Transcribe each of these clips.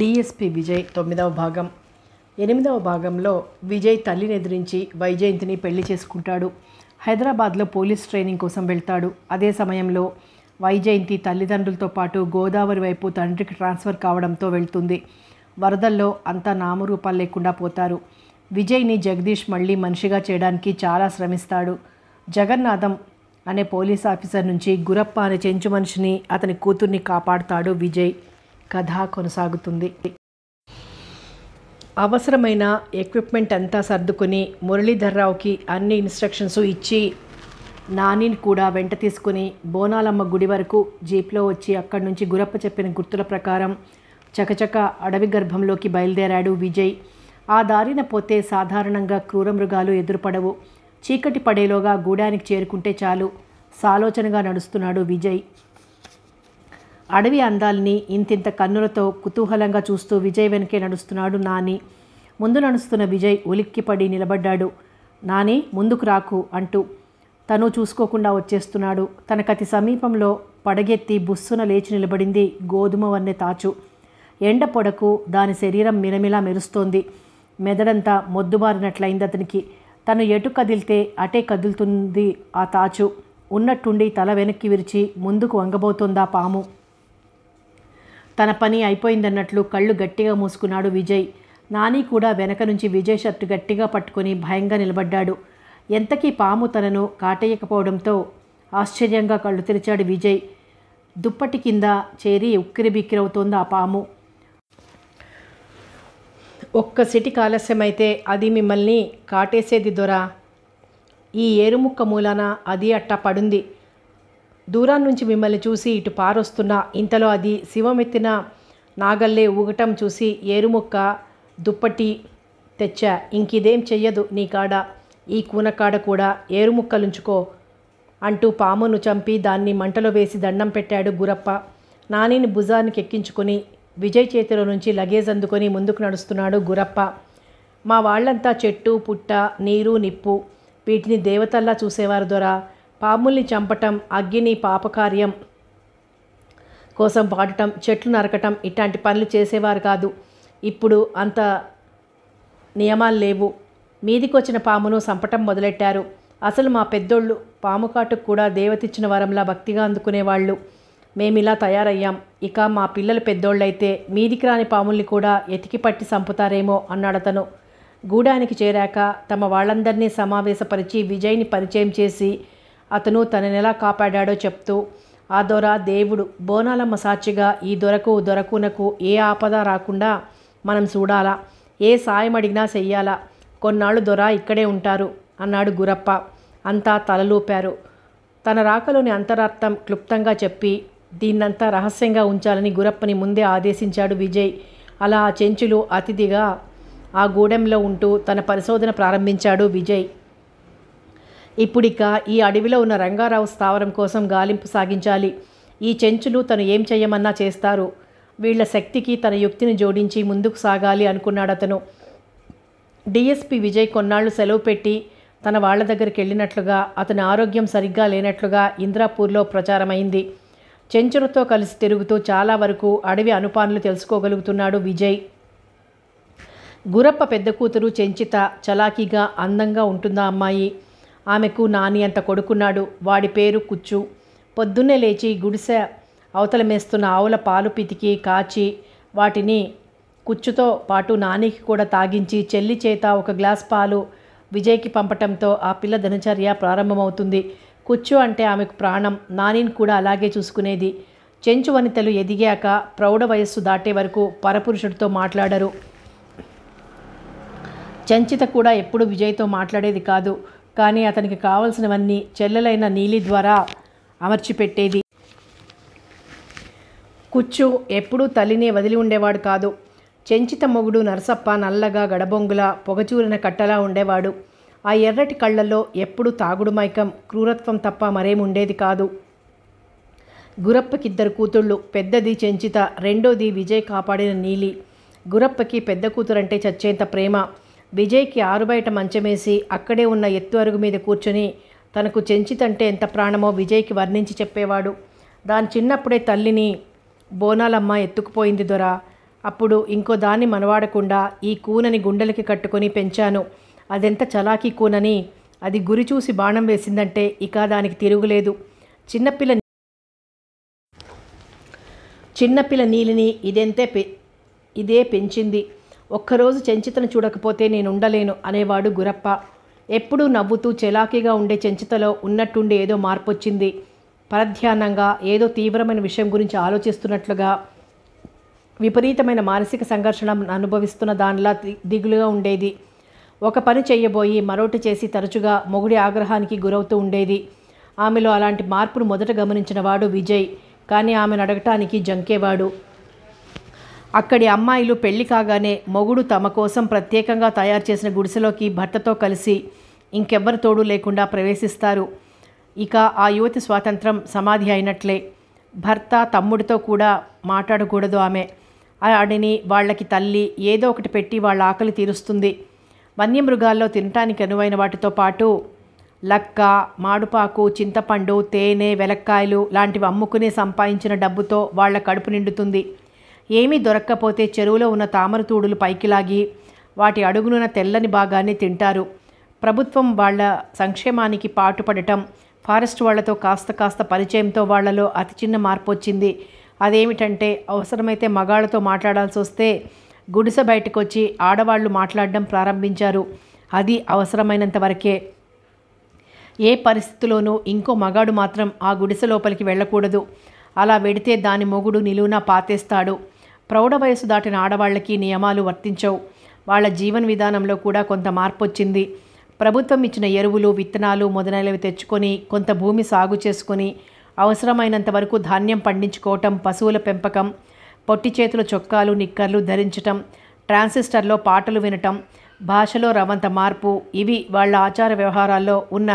DSP Vijay తొమ్మిదవ భాగం ఎనిమిదవ భాగంలో విజయ్ తల్లిని ఎదిరించి వైజయంతిని పెళ్లి చేసుకుంటాడు హైదరాబాద్లో పోలీస్ ట్రైనింగ్ కోసం వెళ్తాడు అదే సమయంలో వైజయంతి తల్లిదండ్రులతో పాటు గోదావరి వైపు తండ్రికి ట్రాన్స్ఫర్ కావడంతో వెళ్తుంది వరదల్లో అంతా నామరూపాలు లేకుండా పోతారు విజయ్ని జగదీష్ మళ్ళీ మనిషిగా చేయడానికి చాలా శ్రమిస్తాడు జగన్నాథం అనే పోలీస్ ఆఫీసర్ నుంచి గురప్ప అనే చెంచు మనిషిని అతని కూతుర్ని కాపాడుతాడు విజయ్ కథ కొనసాగుతుంది అవసరమైన ఎక్విప్మెంట్ అంతా సర్దుకుని మురళీధర్రావుకి అన్ని ఇన్స్ట్రక్షన్స్ ఇచ్చి నానిని కూడా వెంట తీసుకుని బోనాలమ్మ గుడి వరకు జీప్లో వచ్చి అక్కడి నుంచి గురప్ప చెప్పిన గుర్తుల ప్రకారం చకచక అడవి గర్భంలోకి బయలుదేరాడు విజయ్ ఆ దారిన పోతే సాధారణంగా క్రూర మృగాలు ఎదురుపడవు చీకటి పడేలోగా గూడానికి చేరుకుంటే చాలు సాలోచనగా నడుస్తున్నాడు విజయ్ అడవి అందాల్ని ఇంతింత కన్నులతో కుతూహలంగా చూస్తూ విజయ్ వెనకే నడుస్తున్నాడు నాని ముందు నడుస్తున్న విజయ్ ఉలిక్కిపడి నిలబడ్డాడు నాని ముందుకు రాకు అంటూ తను చూసుకోకుండా వచ్చేస్తున్నాడు తనకతి సమీపంలో పడగెత్తి బుస్సున లేచి నిలబడింది గోధుమ వన్నె తాచు ఎండ పొడకు దాని శరీరం మినమిలా మెరుస్తోంది మెదడంతా మొద్దుబారినట్లయింది అతనికి తను ఎటు కదిలితే అటే కదులుతుంది ఆ తాచు ఉన్నట్టుండి తల వెనక్కి విరిచి ముందుకు వంగబోతోందా పాము తన పని అయిపోయిందన్నట్లు కళ్ళు గట్టిగా మూసుకున్నాడు విజయ్ నాని కూడా వెనక నుంచి విజయ్ షర్టు గట్టిగా పట్టుకొని భయంగా నిలబడ్డాడు ఎంతకీ పాము తనను కాటేయకపోవడంతో ఆశ్చర్యంగా కళ్ళు తెరిచాడు విజయ్ దుప్పటి కింద చేరి ఉక్కిరి బిక్కిరవుతోంది ఆ పాము ఒక్క సిటీ ఆలస్యమైతే అది మిమ్మల్ని కాటేసేది దొరా ఈ ఏరుముక్క మూలాన అది అట్టా పడుంది దూరం నుంచి మిమ్మల్ని చూసి ఇటు పారొస్తున్నా ఇంతలో అది శివమెత్తిన నాగల్లే ఊగటం చూసి ఏరుముక్క దుప్పటి తెచ్చా ఇంకిదేం చెయ్యదు నీ కాడ ఈ కూనకాడ కూడా ఏరుముక్కలుంచుకో అంటూ పామును చంపి దాన్ని మంటలో వేసి దండం పెట్టాడు గురప్ప నానిని భుజానికి ఎక్కించుకొని విజయ్ చేతిలో నుంచి లగేజ్ అందుకొని ముందుకు నడుస్తున్నాడు గురప్ప మా వాళ్ళంతా చెట్టు పుట్ట నీరు నిప్పు వీటిని దేవతల్లా చూసేవారు దొరా పాముల్ని చంపటం అగ్గిని పాపకార్యం కోసం వాడటం చెట్లు నరకటం ఇట్లాంటి పనులు చేసేవారు కాదు ఇప్పుడు అంత నియమాలు లేవు మీదికొచ్చిన పామును చంపటం మొదలెట్టారు అసలు మా పెద్దోళ్ళు పాము కాటుకు కూడా దేవతిచ్చిన వరంలా భక్తిగా అందుకునేవాళ్ళు మేమిలా తయారయ్యాం ఇక మా పిల్లల పెద్దోళ్ళైతే మీదికి రాని పాముల్ని కూడా ఎతికి పట్టి అన్నాడు అన్నాడతను గూడానికి చేరాక తమ వాళ్ళందరినీ సమావేశపరిచి విజయ్ని పరిచయం చేసి అతను తనని ఎలా కాపాడాడో చెప్తూ ఆ దొర దేవుడు బోనాలమ్మ సాక్షిగా ఈ దొరకు దొరకునకు ఏ ఆపద రాకుండా మనం చూడాలా ఏ సాయం అడిగినా చెయ్యాలా కొన్నాళ్ళు దొర ఇక్కడే ఉంటారు అన్నాడు గురప్ప అంతా తలలూపారు తన రాకలోని అంతరార్థం క్లుప్తంగా చెప్పి దీన్నంతా రహస్యంగా ఉంచాలని గురప్పని ముందే ఆదేశించాడు విజయ్ అలా ఆ చెంచులు అతిథిగా ఆ గూడెంలో ఉంటూ తన పరిశోధన ప్రారంభించాడు విజయ్ ఇప్పుడిక ఈ అడవిలో ఉన్న రంగారావు స్థావరం కోసం గాలింపు సాగించాలి ఈ చెంచులు తను ఏం చేయమన్నా చేస్తారు వీళ్ల శక్తికి తన యుక్తిని జోడించి ముందుకు సాగాలి అనుకున్నాడు అతను డిఎస్పి విజయ్ కొన్నాళ్ళు సెలవు పెట్టి తన వాళ్ల దగ్గరికి వెళ్ళినట్లుగా అతని ఆరోగ్యం సరిగ్గా లేనట్లుగా ఇంద్రాపూర్లో ప్రచారమైంది చెంచులతో కలిసి తిరుగుతూ చాలా వరకు అడవి అనుపానులు తెలుసుకోగలుగుతున్నాడు విజయ్ గురప్ప పెద్ద కూతురు చెంచిత చలాకీగా అందంగా ఉంటుందా అమ్మాయి ఆమెకు నాని అంత కొడుకున్నాడు వాడి పేరు కుచ్చు పొద్దున్నే లేచి గుడిసె అవతల మేస్తున్న ఆవుల పాలు పితికి కాచి వాటిని కుచ్చుతో పాటు నానికి కూడా తాగించి చెల్లి చేత ఒక గ్లాస్ పాలు విజయ్కి పంపటంతో ఆ పిల్ల దినచర్య ప్రారంభమవుతుంది కుచ్చు అంటే ఆమెకు ప్రాణం నానిని కూడా అలాగే చూసుకునేది చెంచు వనితలు ఎదిగాక ప్రౌఢ వయస్సు దాటే వరకు పరపురుషుడితో మాట్లాడరు చెంచిత కూడా ఎప్పుడు విజయ్తో మాట్లాడేది కాదు కానీ అతనికి కావలసినవన్నీ చెల్లెలైన నీలి ద్వారా అమర్చిపెట్టేది కుచ్చు ఎప్పుడూ తల్లిని వదిలి ఉండేవాడు కాదు చెంచిత మొగుడు నరసప్ప నల్లగా గడబొంగుల పొగచూరిన కట్టలా ఉండేవాడు ఆ ఎర్రటి కళ్ళల్లో ఎప్పుడూ తాగుడు మైకం క్రూరత్వం తప్ప మరేం ఉండేది కాదు గురప్పకిద్దరు కూతుళ్ళు పెద్దది చెంచిత రెండోది విజయ్ కాపాడిన నీలి గురప్పకి పెద్ద కూతురంటే చచ్చేంత ప్రేమ విజయ్కి ఆరుబయట మంచమేసి అక్కడే ఉన్న ఎత్తు అరుగు మీద కూర్చొని తనకు చెంచితంటే ఎంత ప్రాణమో విజయ్కి వర్ణించి చెప్పేవాడు దాని చిన్నప్పుడే తల్లిని బోనాలమ్మ ఎత్తుకుపోయింది దొర అప్పుడు ఇంకో దాన్ని మనవాడకుండా ఈ కూనని గుండెలకి కట్టుకొని పెంచాను అదెంత చలాకీ కూనని అది గురి చూసి బాణం వేసిందంటే ఇక దానికి తిరుగులేదు చిన్నపిల్ల చిన్నపిల్ల నీలిని ఇదెంతే ఇదే పెంచింది ఒక్కరోజు చెంచితను చూడకపోతే నేను ఉండలేను అనేవాడు గురప్ప ఎప్పుడూ నవ్వుతూ చెలాకీగా ఉండే చెంచితలో ఉన్నట్టుండి ఏదో మార్పొచ్చింది పరధ్యానంగా ఏదో తీవ్రమైన విషయం గురించి ఆలోచిస్తున్నట్లుగా విపరీతమైన మానసిక సంఘర్షణ అనుభవిస్తున్న దానిలా దిగులుగా ఉండేది ఒక పని చేయబోయి మరోటి చేసి తరచుగా మొగుడి ఆగ్రహానికి గురవుతూ ఉండేది ఆమెలో అలాంటి మార్పును మొదట గమనించిన వాడు విజయ్ కానీ ఆమెను అడగటానికి జంకేవాడు అక్కడి అమ్మాయిలు పెళ్లి కాగానే మొగుడు తమ కోసం ప్రత్యేకంగా తయారు చేసిన గుడిసెలోకి భర్తతో కలిసి ఇంకెవ్వరి తోడు లేకుండా ప్రవేశిస్తారు ఇక ఆ యువతి స్వాతంత్రం సమాధి అయినట్లే భర్త తమ్ముడితో కూడా మాట్లాడకూడదు ఆమె ఆడిని వాళ్ళకి తల్లి ఏదో ఒకటి పెట్టి వాళ్ళ ఆకలి తీరుస్తుంది వన్యమృగాల్లో తినటానికి అనువైన వాటితో పాటు లక్క మాడుపాకు చింతపండు తేనె వెలక్కాయలు లాంటివి అమ్ముకునే సంపాదించిన డబ్బుతో వాళ్ళ కడుపు నిండుతుంది ఏమీ దొరక్కపోతే చెరువులో ఉన్న తామరతూడులు పైకి లాగి వాటి అడుగునున్న తెల్లని భాగాన్ని తింటారు ప్రభుత్వం వాళ్ళ సంక్షేమానికి పాటుపడటం ఫారెస్ట్ వాళ్లతో కాస్త కాస్త పరిచయంతో వాళ్లలో అతి చిన్న మార్పు వచ్చింది అదేమిటంటే అవసరమైతే మగాళ్ళతో మాట్లాడాల్సి వస్తే గుడిసె బయటకు వచ్చి ఆడవాళ్లు మాట్లాడడం ప్రారంభించారు అది అవసరమైనంత వరకే ఏ పరిస్థితిలోనూ ఇంకో మగాడు మాత్రం ఆ గుడిసె లోపలికి వెళ్ళకూడదు అలా వెడితే దాని మొగుడు నిలువునా పాతేస్తాడు ప్రౌఢ వయసు దాటిన ఆడవాళ్ళకి నియమాలు వర్తించవు వాళ్ళ జీవన విధానంలో కూడా కొంత మార్పు వచ్చింది ప్రభుత్వం ఇచ్చిన ఎరువులు విత్తనాలు మొదలైనవి తెచ్చుకొని కొంత భూమి సాగు చేసుకొని అవసరమైనంత వరకు ధాన్యం పండించుకోవటం పశువుల పెంపకం పొట్టి చేతుల చొక్కాలు నిక్కర్లు ధరించటం ట్రాన్సిస్టర్లో పాటలు వినటం భాషలో రవంత మార్పు ఇవి వాళ్ళ ఆచార వ్యవహారాల్లో ఉన్న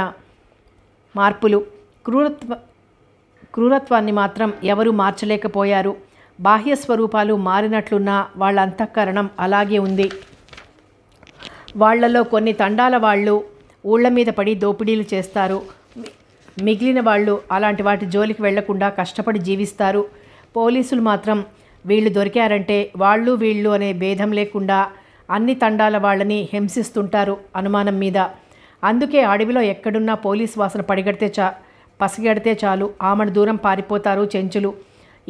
మార్పులు క్రూరత్వ క్రూరత్వాన్ని మాత్రం ఎవరూ మార్చలేకపోయారు బాహ్య స్వరూపాలు మారినట్లున్న వాళ్ళ అంతఃకరణం అలాగే ఉంది వాళ్లలో కొన్ని తండాల వాళ్ళు ఊళ్ళ మీద పడి దోపిడీలు చేస్తారు మిగిలిన వాళ్ళు అలాంటి వాటి జోలికి వెళ్లకుండా కష్టపడి జీవిస్తారు పోలీసులు మాత్రం వీళ్ళు దొరికారంటే వాళ్ళు వీళ్ళు అనే భేదం లేకుండా అన్ని తండాల వాళ్ళని హింసిస్తుంటారు అనుమానం మీద అందుకే అడవిలో ఎక్కడున్నా పోలీస్ వాసన పడిగడితే చా పసిగడితే చాలు ఆమెను దూరం పారిపోతారు చెంచులు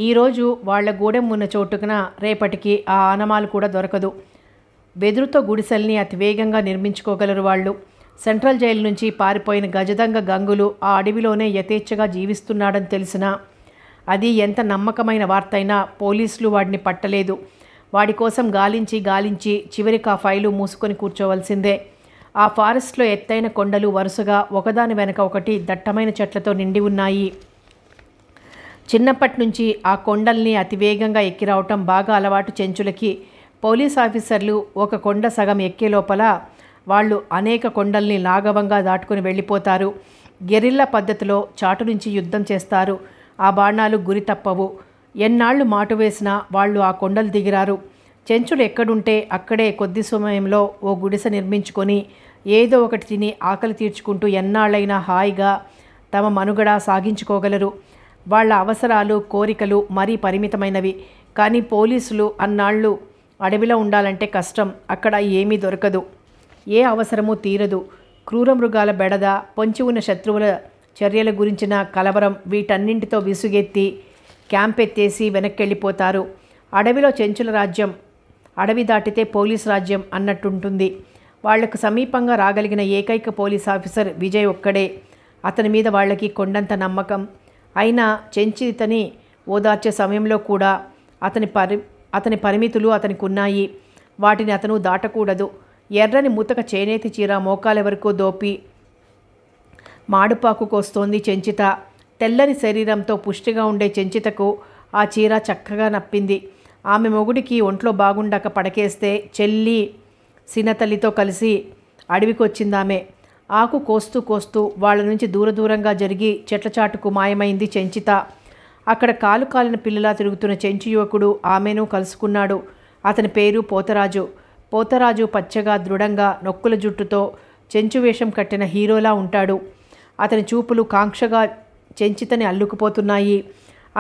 ఈరోజు వాళ్ల గూడెం ఉన్న చోటుకున రేపటికి ఆ ఆనమాలు కూడా దొరకదు వెదురుతో గుడిసెల్ని అతి వేగంగా నిర్మించుకోగలరు వాళ్ళు సెంట్రల్ జైలు నుంచి పారిపోయిన గజదంగ గంగులు ఆ అడవిలోనే యథేచ్ఛగా జీవిస్తున్నాడని తెలిసినా అది ఎంత నమ్మకమైన వార్త అయినా పోలీసులు వాడిని పట్టలేదు వాడి కోసం గాలించి గాలించి చివరికి ఆ ఫైలు మూసుకొని కూర్చోవలసిందే ఆ ఫారెస్ట్లో ఎత్తైన కొండలు వరుసగా ఒకదాని వెనక ఒకటి దట్టమైన చెట్లతో నిండి ఉన్నాయి చిన్నప్పటి నుంచి ఆ కొండల్ని అతివేగంగా ఎక్కిరావటం బాగా అలవాటు చెంచులకి పోలీస్ ఆఫీసర్లు ఒక కొండ సగం ఎక్కే లోపల వాళ్ళు అనేక కొండల్ని లాఘవంగా దాటుకుని వెళ్ళిపోతారు గెరిల్ల పద్ధతిలో చాటు నుంచి యుద్ధం చేస్తారు ఆ బాణాలు గురి తప్పవు ఎన్నాళ్ళు మాటు వేసినా వాళ్ళు ఆ కొండలు దిగిరారు చెంచులు ఎక్కడుంటే అక్కడే కొద్ది సమయంలో ఓ గుడిసె నిర్మించుకొని ఏదో ఒకటి తిని ఆకలి తీర్చుకుంటూ ఎన్నాళ్ళైనా హాయిగా తమ మనుగడ సాగించుకోగలరు వాళ్ళ అవసరాలు కోరికలు మరీ పరిమితమైనవి కానీ పోలీసులు అన్నాళ్ళు అడవిలో ఉండాలంటే కష్టం అక్కడ ఏమీ దొరకదు ఏ అవసరమూ తీరదు క్రూర మృగాల బెడద పొంచి ఉన్న శత్రువుల చర్యల గురించిన కలవరం వీటన్నింటితో విసుగెత్తి క్యాంప్ ఎత్తేసి వెనక్కి వెళ్ళిపోతారు అడవిలో చెంచుల రాజ్యం అడవి దాటితే పోలీస్ రాజ్యం అన్నట్టుంటుంది వాళ్లకు సమీపంగా రాగలిగిన ఏకైక పోలీస్ ఆఫీసర్ విజయ్ ఒక్కడే అతని మీద వాళ్ళకి కొండంత నమ్మకం అయినా చెంచితని ఓదార్చే సమయంలో కూడా అతని పరి అతని పరిమితులు అతనికి ఉన్నాయి వాటిని అతను దాటకూడదు ఎర్రని మూతక చేనేతి చీర మోకాల వరకు దోపి మాడుపాకుకొస్తోంది చెంచిత తెల్లని శరీరంతో పుష్టిగా ఉండే చెంచితకు ఆ చీర చక్కగా నప్పింది ఆమె మొగుడికి ఒంట్లో బాగుండక పడకేస్తే చెల్లి సినతల్లితో కలిసి అడవికొచ్చిందామె ఆకు కోస్తూ కోస్తూ వాళ్ళ నుంచి దూర దూరంగా జరిగి చెట్ల చాటుకు మాయమైంది చెంచిత అక్కడ కాలు కాలిన పిల్లలా తిరుగుతున్న చెంచు యువకుడు ఆమెను కలుసుకున్నాడు అతని పేరు పోతరాజు పోతరాజు పచ్చగా దృఢంగా నొక్కుల జుట్టుతో చెంచు వేషం కట్టిన హీరోలా ఉంటాడు అతని చూపులు కాంక్షగా చెంచితని అల్లుకుపోతున్నాయి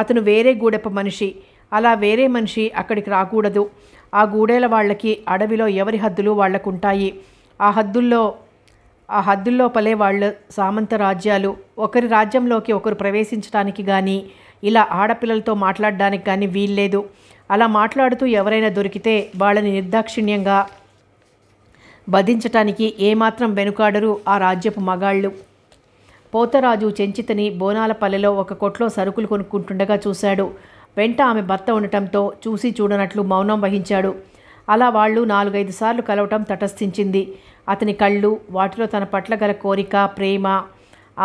అతను వేరే గూడెప్ప మనిషి అలా వేరే మనిషి అక్కడికి రాకూడదు ఆ గూడేల వాళ్ళకి అడవిలో ఎవరి హద్దులు వాళ్లకుంటాయి ఆ హద్దుల్లో ఆ హద్దుల్లోపలే వాళ్ళ సామంత రాజ్యాలు ఒకరి రాజ్యంలోకి ఒకరు ప్రవేశించడానికి కానీ ఇలా ఆడపిల్లలతో మాట్లాడడానికి కానీ వీల్లేదు అలా మాట్లాడుతూ ఎవరైనా దొరికితే వాళ్ళని నిర్దాక్షిణ్యంగా బధించటానికి ఏమాత్రం వెనుకాడరు ఆ రాజ్యపు మగాళ్ళు పోతరాజు చెంచితని బోనాలపల్లెలో ఒక కొట్లో సరుకులు కొనుక్కుంటుండగా చూశాడు వెంట ఆమె భర్త ఉండటంతో చూసి చూడనట్లు మౌనం వహించాడు అలా వాళ్ళు నాలుగైదు సార్లు కలవటం తటస్థించింది అతని కళ్ళు వాటిలో తన పట్ల గల కోరిక ప్రేమ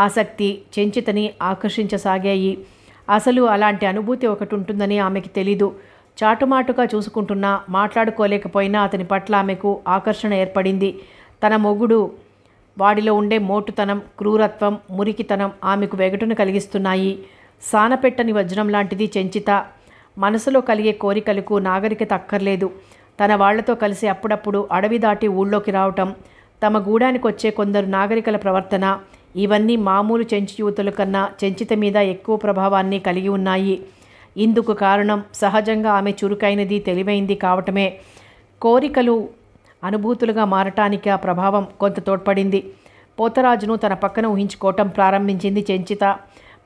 ఆసక్తి చెంచితని ఆకర్షించసాగాయి అసలు అలాంటి అనుభూతి ఒకటి ఉంటుందని ఆమెకి తెలీదు చాటుమాటుగా చూసుకుంటున్నా మాట్లాడుకోలేకపోయినా అతని పట్ల ఆమెకు ఆకర్షణ ఏర్పడింది తన మొగుడు వాడిలో ఉండే మోటుతనం క్రూరత్వం మురికితనం ఆమెకు వెగటును కలిగిస్తున్నాయి సానపెట్టని వజ్రం లాంటిది చెంచిత మనసులో కలిగే కోరికలకు నాగరికత అక్కర్లేదు తన వాళ్లతో కలిసి అప్పుడప్పుడు అడవి దాటి ఊళ్ళోకి రావటం తమ గూడానికి వచ్చే కొందరు నాగరికల ప్రవర్తన ఇవన్నీ మామూలు చెంచు యువతుల కన్నా చెంచిత మీద ఎక్కువ ప్రభావాన్ని కలిగి ఉన్నాయి ఇందుకు కారణం సహజంగా ఆమె చురుకైనది తెలివైంది కావటమే కోరికలు అనుభూతులుగా మారటానికి ఆ ప్రభావం కొంత తోడ్పడింది పోతరాజును తన పక్కన ఊహించుకోవటం ప్రారంభించింది చెంచిత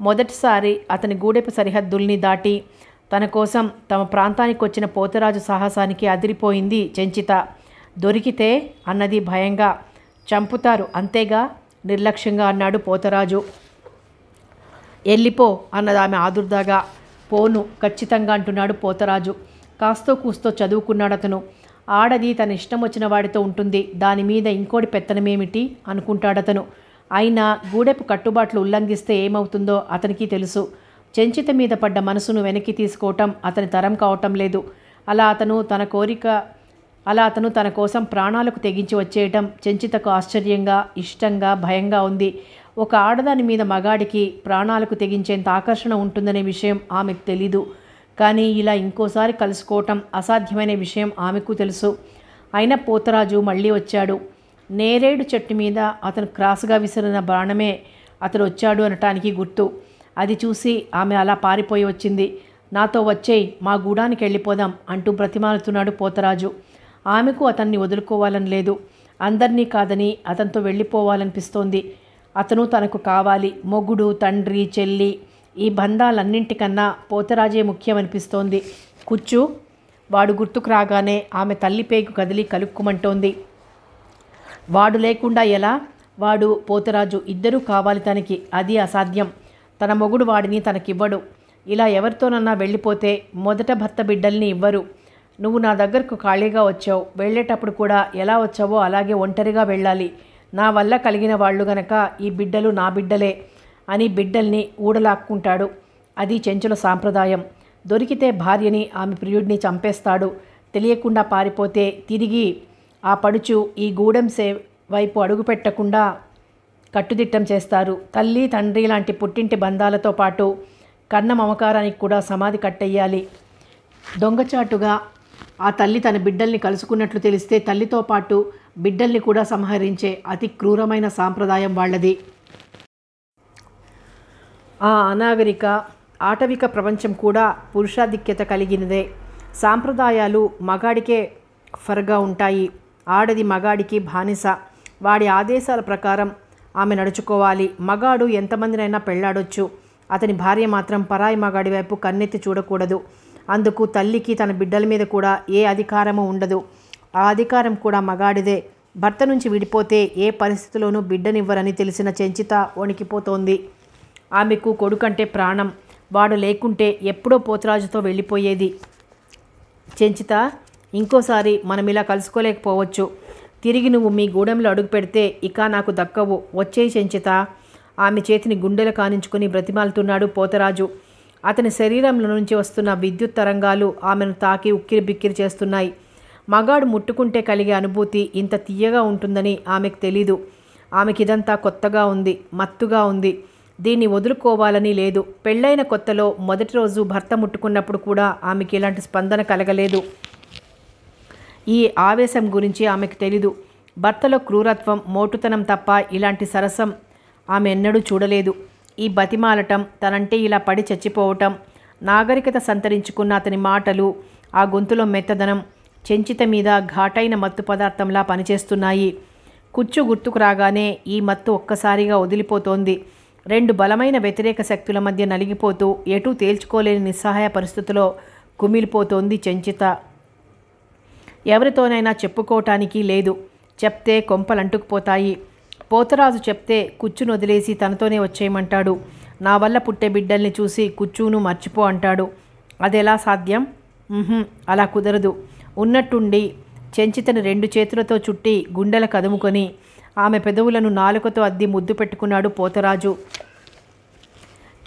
మొదటిసారి అతని గూడెపు సరిహద్దుల్ని దాటి తన కోసం తమ ప్రాంతానికి వచ్చిన పోతరాజు సాహసానికి అదిరిపోయింది చెంచిత దొరికితే అన్నది భయంగా చంపుతారు అంతేగా నిర్లక్ష్యంగా అన్నాడు పోతరాజు ఎల్లిపో అన్నది ఆమె ఆదుర్దాగా పోను ఖచ్చితంగా అంటున్నాడు పోతరాజు కాస్తో కూస్తో చదువుకున్నాడు అతను ఆడది తన ఇష్టం వచ్చిన వాడితో ఉంటుంది దాని మీద ఇంకోటి పెత్తనమేమిటి అనుకుంటాడతను అయినా గూడెపు కట్టుబాట్లు ఉల్లంఘిస్తే ఏమవుతుందో అతనికి తెలుసు చెంచిత మీద పడ్డ మనసును వెనక్కి తీసుకోవటం అతని తరం కావటం లేదు అలా అతను తన కోరిక అలా అతను తన కోసం ప్రాణాలకు తెగించి వచ్చేయటం చెంచితకు ఆశ్చర్యంగా ఇష్టంగా భయంగా ఉంది ఒక ఆడదాని మీద మగాడికి ప్రాణాలకు తెగించేంత ఆకర్షణ ఉంటుందనే విషయం ఆమెకు తెలీదు కానీ ఇలా ఇంకోసారి కలుసుకోవటం అసాధ్యమైన విషయం ఆమెకు తెలుసు అయిన పోతరాజు మళ్ళీ వచ్చాడు నేరేడు చెట్టు మీద అతను క్రాస్గా విసిరిన బాణమే అతను వచ్చాడు అనటానికి గుర్తు అది చూసి ఆమె అలా పారిపోయి వచ్చింది నాతో వచ్చేయి మా గూడానికి వెళ్ళిపోదాం అంటూ బ్రతిమాలుతున్నాడు పోతరాజు ఆమెకు అతన్ని వదులుకోవాలని లేదు అందరినీ కాదని అతనితో వెళ్ళిపోవాలనిపిస్తోంది అతను తనకు కావాలి మొగుడు తండ్రి చెల్లి ఈ బంధాలన్నింటికన్నా పోతరాజే ముఖ్యమనిపిస్తోంది కుచ్చు వాడు గుర్తుకు రాగానే ఆమె తల్లి పేగు కదిలి కలుక్కుమంటోంది వాడు లేకుండా ఎలా వాడు పోతరాజు ఇద్దరూ కావాలి తనకి అది అసాధ్యం తన మొగుడు వాడిని తనకివ్వడు ఇలా ఎవరితోనన్నా వెళ్ళిపోతే మొదట భర్త బిడ్డల్ని ఇవ్వరు నువ్వు నా దగ్గరకు ఖాళీగా వచ్చావు వెళ్ళేటప్పుడు కూడా ఎలా వచ్చావో అలాగే ఒంటరిగా వెళ్ళాలి నా వల్ల కలిగిన వాళ్ళు గనక ఈ బిడ్డలు నా బిడ్డలే అని బిడ్డల్ని ఊడలాక్కుంటాడు అది చెంచుల సాంప్రదాయం దొరికితే భార్యని ఆమె ప్రియుడిని చంపేస్తాడు తెలియకుండా పారిపోతే తిరిగి ఆ పడుచు ఈ గూడెం సే వైపు అడుగుపెట్టకుండా కట్టుదిట్టం చేస్తారు తల్లి తండ్రి లాంటి పుట్టింటి బంధాలతో పాటు కన్న మమకారానికి కూడా సమాధి కట్టెయ్యాలి దొంగచాటుగా ఆ తల్లి తన బిడ్డల్ని కలుసుకున్నట్లు తెలిస్తే తల్లితో పాటు బిడ్డల్ని కూడా సంహరించే అతి క్రూరమైన సాంప్రదాయం వాళ్ళది ఆ అనాగరిక ఆటవిక ప్రపంచం కూడా పురుషాధిక్యత కలిగినదే సాంప్రదాయాలు మగాడికే ఫర్గా ఉంటాయి ఆడది మగాడికి బానిస వాడి ఆదేశాల ప్రకారం ఆమె నడుచుకోవాలి మగాడు ఎంతమందినైనా పెళ్లాడొచ్చు అతని భార్య మాత్రం పరాయి మగాడి వైపు కన్నెత్తి చూడకూడదు అందుకు తల్లికి తన బిడ్డల మీద కూడా ఏ అధికారము ఉండదు ఆ అధికారం కూడా మగాడిదే భర్త నుంచి విడిపోతే ఏ పరిస్థితిలోనూ బిడ్డనివ్వరని తెలిసిన చెంచిత వణికిపోతోంది ఆమెకు కొడుకంటే ప్రాణం వాడు లేకుంటే ఎప్పుడో పోతరాజుతో వెళ్ళిపోయేది చెంచిత ఇంకోసారి మనమిలా కలుసుకోలేకపోవచ్చు తిరిగి నువ్వు మీ గూడెంలో అడుగు పెడితే ఇక నాకు దక్కవు వచ్చేయి చెంచిత ఆమె చేతిని గుండెలు కానించుకుని బ్రతిమాలుతున్నాడు పోతరాజు అతని శరీరంలో నుంచి వస్తున్న విద్యుత్ తరంగాలు ఆమెను తాకి ఉక్కిరి బిక్కిరి చేస్తున్నాయి మగాడు ముట్టుకుంటే కలిగే అనుభూతి ఇంత తీయగా ఉంటుందని ఆమెకు తెలీదు ఆమెకిదంతా కొత్తగా ఉంది మత్తుగా ఉంది దీన్ని వదులుకోవాలని లేదు పెళ్ళైన కొత్తలో మొదటి రోజు భర్త ముట్టుకున్నప్పుడు కూడా ఆమెకి ఇలాంటి స్పందన కలగలేదు ఈ ఆవేశం గురించి ఆమెకు తెలీదు భర్తలో క్రూరత్వం మోటుతనం తప్ప ఇలాంటి సరసం ఆమె ఎన్నడూ చూడలేదు ఈ బతిమాలటం తనంటే ఇలా పడి చచ్చిపోవటం నాగరికత సంతరించుకున్న అతని మాటలు ఆ గొంతులో మెత్తదనం చెంచిత మీద ఘాటైన మత్తు పదార్థంలా పనిచేస్తున్నాయి కుచ్చు గుర్తుకు రాగానే ఈ మత్తు ఒక్కసారిగా వదిలిపోతోంది రెండు బలమైన వ్యతిరేక శక్తుల మధ్య నలిగిపోతూ ఎటూ తేల్చుకోలేని నిస్సహాయ పరిస్థితిలో కుమిలిపోతోంది చెంచిత ఎవరితోనైనా చెప్పుకోవటానికి లేదు చెప్తే కొంపలంటుకుపోతాయి పోతరాజు చెప్తే కుచ్చును వదిలేసి తనతోనే వచ్చేయమంటాడు నా వల్ల పుట్టే బిడ్డల్ని చూసి కుచ్చును మర్చిపో అంటాడు అదెలా సాధ్యం అలా కుదరదు ఉన్నట్టుండి చెంచితను రెండు చేతులతో చుట్టి గుండెల కదుముకొని ఆమె పెదవులను నాలుకతో అద్ది ముద్దు పెట్టుకున్నాడు పోతరాజు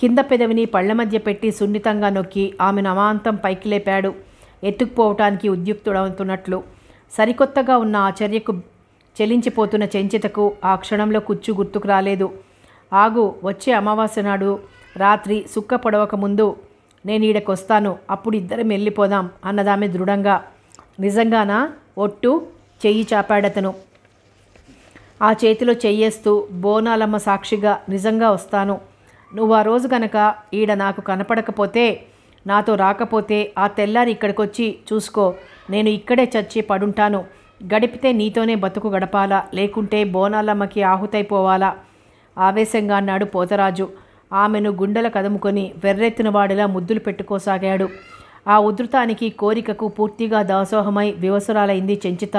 కింద పెదవిని పళ్ళ మధ్య పెట్టి సున్నితంగా నొక్కి ఆమెను అమాంతం పైకి లేపాడు ఎత్తుకుపోవటానికి ఉద్యుక్తుడవుతున్నట్లు సరికొత్తగా ఉన్న ఆ చర్యకు చెలించిపోతున్న చెంచితకు ఆ క్షణంలో కుచ్చు గుర్తుకు రాలేదు ఆగు వచ్చే అమావాస్య నాడు రాత్రి సుక్క పొడవక ముందు నేను ఈడకొస్తాను అప్పుడు ఇద్దరం వెళ్ళిపోదాం అన్నదామె దృఢంగా నిజంగానా ఒట్టు చెయ్యి చాపాడతను ఆ చేతిలో చెయ్యేస్తూ బోనాలమ్మ సాక్షిగా నిజంగా వస్తాను నువ్వు ఆ రోజు గనక ఈడ నాకు కనపడకపోతే నాతో రాకపోతే ఆ తెల్లారి ఇక్కడికొచ్చి చూసుకో నేను ఇక్కడే చచ్చి పడుంటాను గడిపితే నీతోనే బతుకు గడపాలా లేకుంటే బోనాలమ్మకి ఆహుతైపోవాలా ఆవేశంగా అన్నాడు పోతరాజు ఆమెను గుండెల కదుముకొని వెర్రెత్తిన వాడిలా ముద్దులు పెట్టుకోసాగాడు ఆ ఉధృతానికి కోరికకు పూర్తిగా దాసోహమై వివసరాలైంది చెంచిత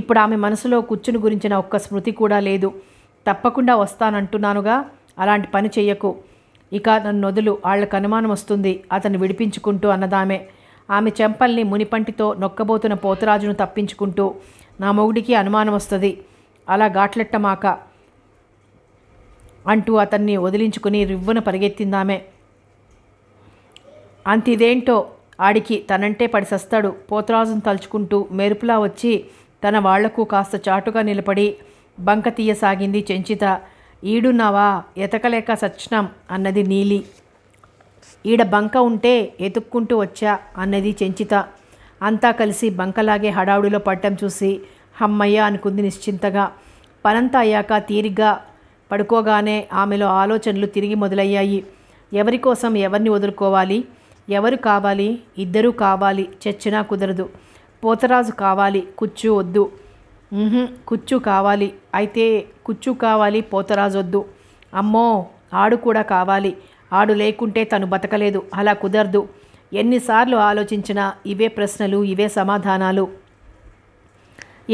ఇప్పుడు ఆమె మనసులో కూర్చుని గురించిన ఒక్క స్మృతి కూడా లేదు తప్పకుండా వస్తానంటున్నానుగా అలాంటి పని చెయ్యకు ఇక నన్ను వదులు వాళ్ళకు అనుమానం వస్తుంది అతను విడిపించుకుంటూ అన్నదామే ఆమె చెంపల్ని మునిపంటితో నొక్కబోతున్న పోతురాజును తప్పించుకుంటూ నా మొగుడికి అనుమానం వస్తుంది అలా ఘాట్లెట్టమాక అంటూ అతన్ని వదిలించుకుని రివ్వున పరిగెత్తిందామే అంత ఇదేంటో ఆడికి తనంటే పడి సస్తాడు పోతురాజును తలుచుకుంటూ మెరుపులా వచ్చి తన వాళ్లకు కాస్త చాటుగా నిలబడి బంక తీయసాగింది చెంచిత ఈడున్నావా ఎతకలేక సచ్చినాం అన్నది నీలి ఈడ బంక ఉంటే ఎతుక్కుంటూ వచ్చా అన్నది చెంచిత అంతా కలిసి బంకలాగే హడావుడిలో పడటం చూసి హమ్మయ్య అనుకుంది నిశ్చింతగా పనంతా అయ్యాక తీరిగ్గా పడుకోగానే ఆమెలో ఆలోచనలు తిరిగి మొదలయ్యాయి ఎవరి కోసం ఎవరిని వదులుకోవాలి ఎవరు కావాలి ఇద్దరూ కావాలి చచ్చినా కుదరదు పోతరాజు కావాలి కుచ్చు వద్దు కుచ్చు కావాలి అయితే కుచ్చు కావాలి పోతరాజొద్దు అమ్మో ఆడు కూడా కావాలి ఆడు లేకుంటే తను బతకలేదు అలా కుదరదు ఎన్నిసార్లు ఆలోచించినా ఇవే ప్రశ్నలు ఇవే సమాధానాలు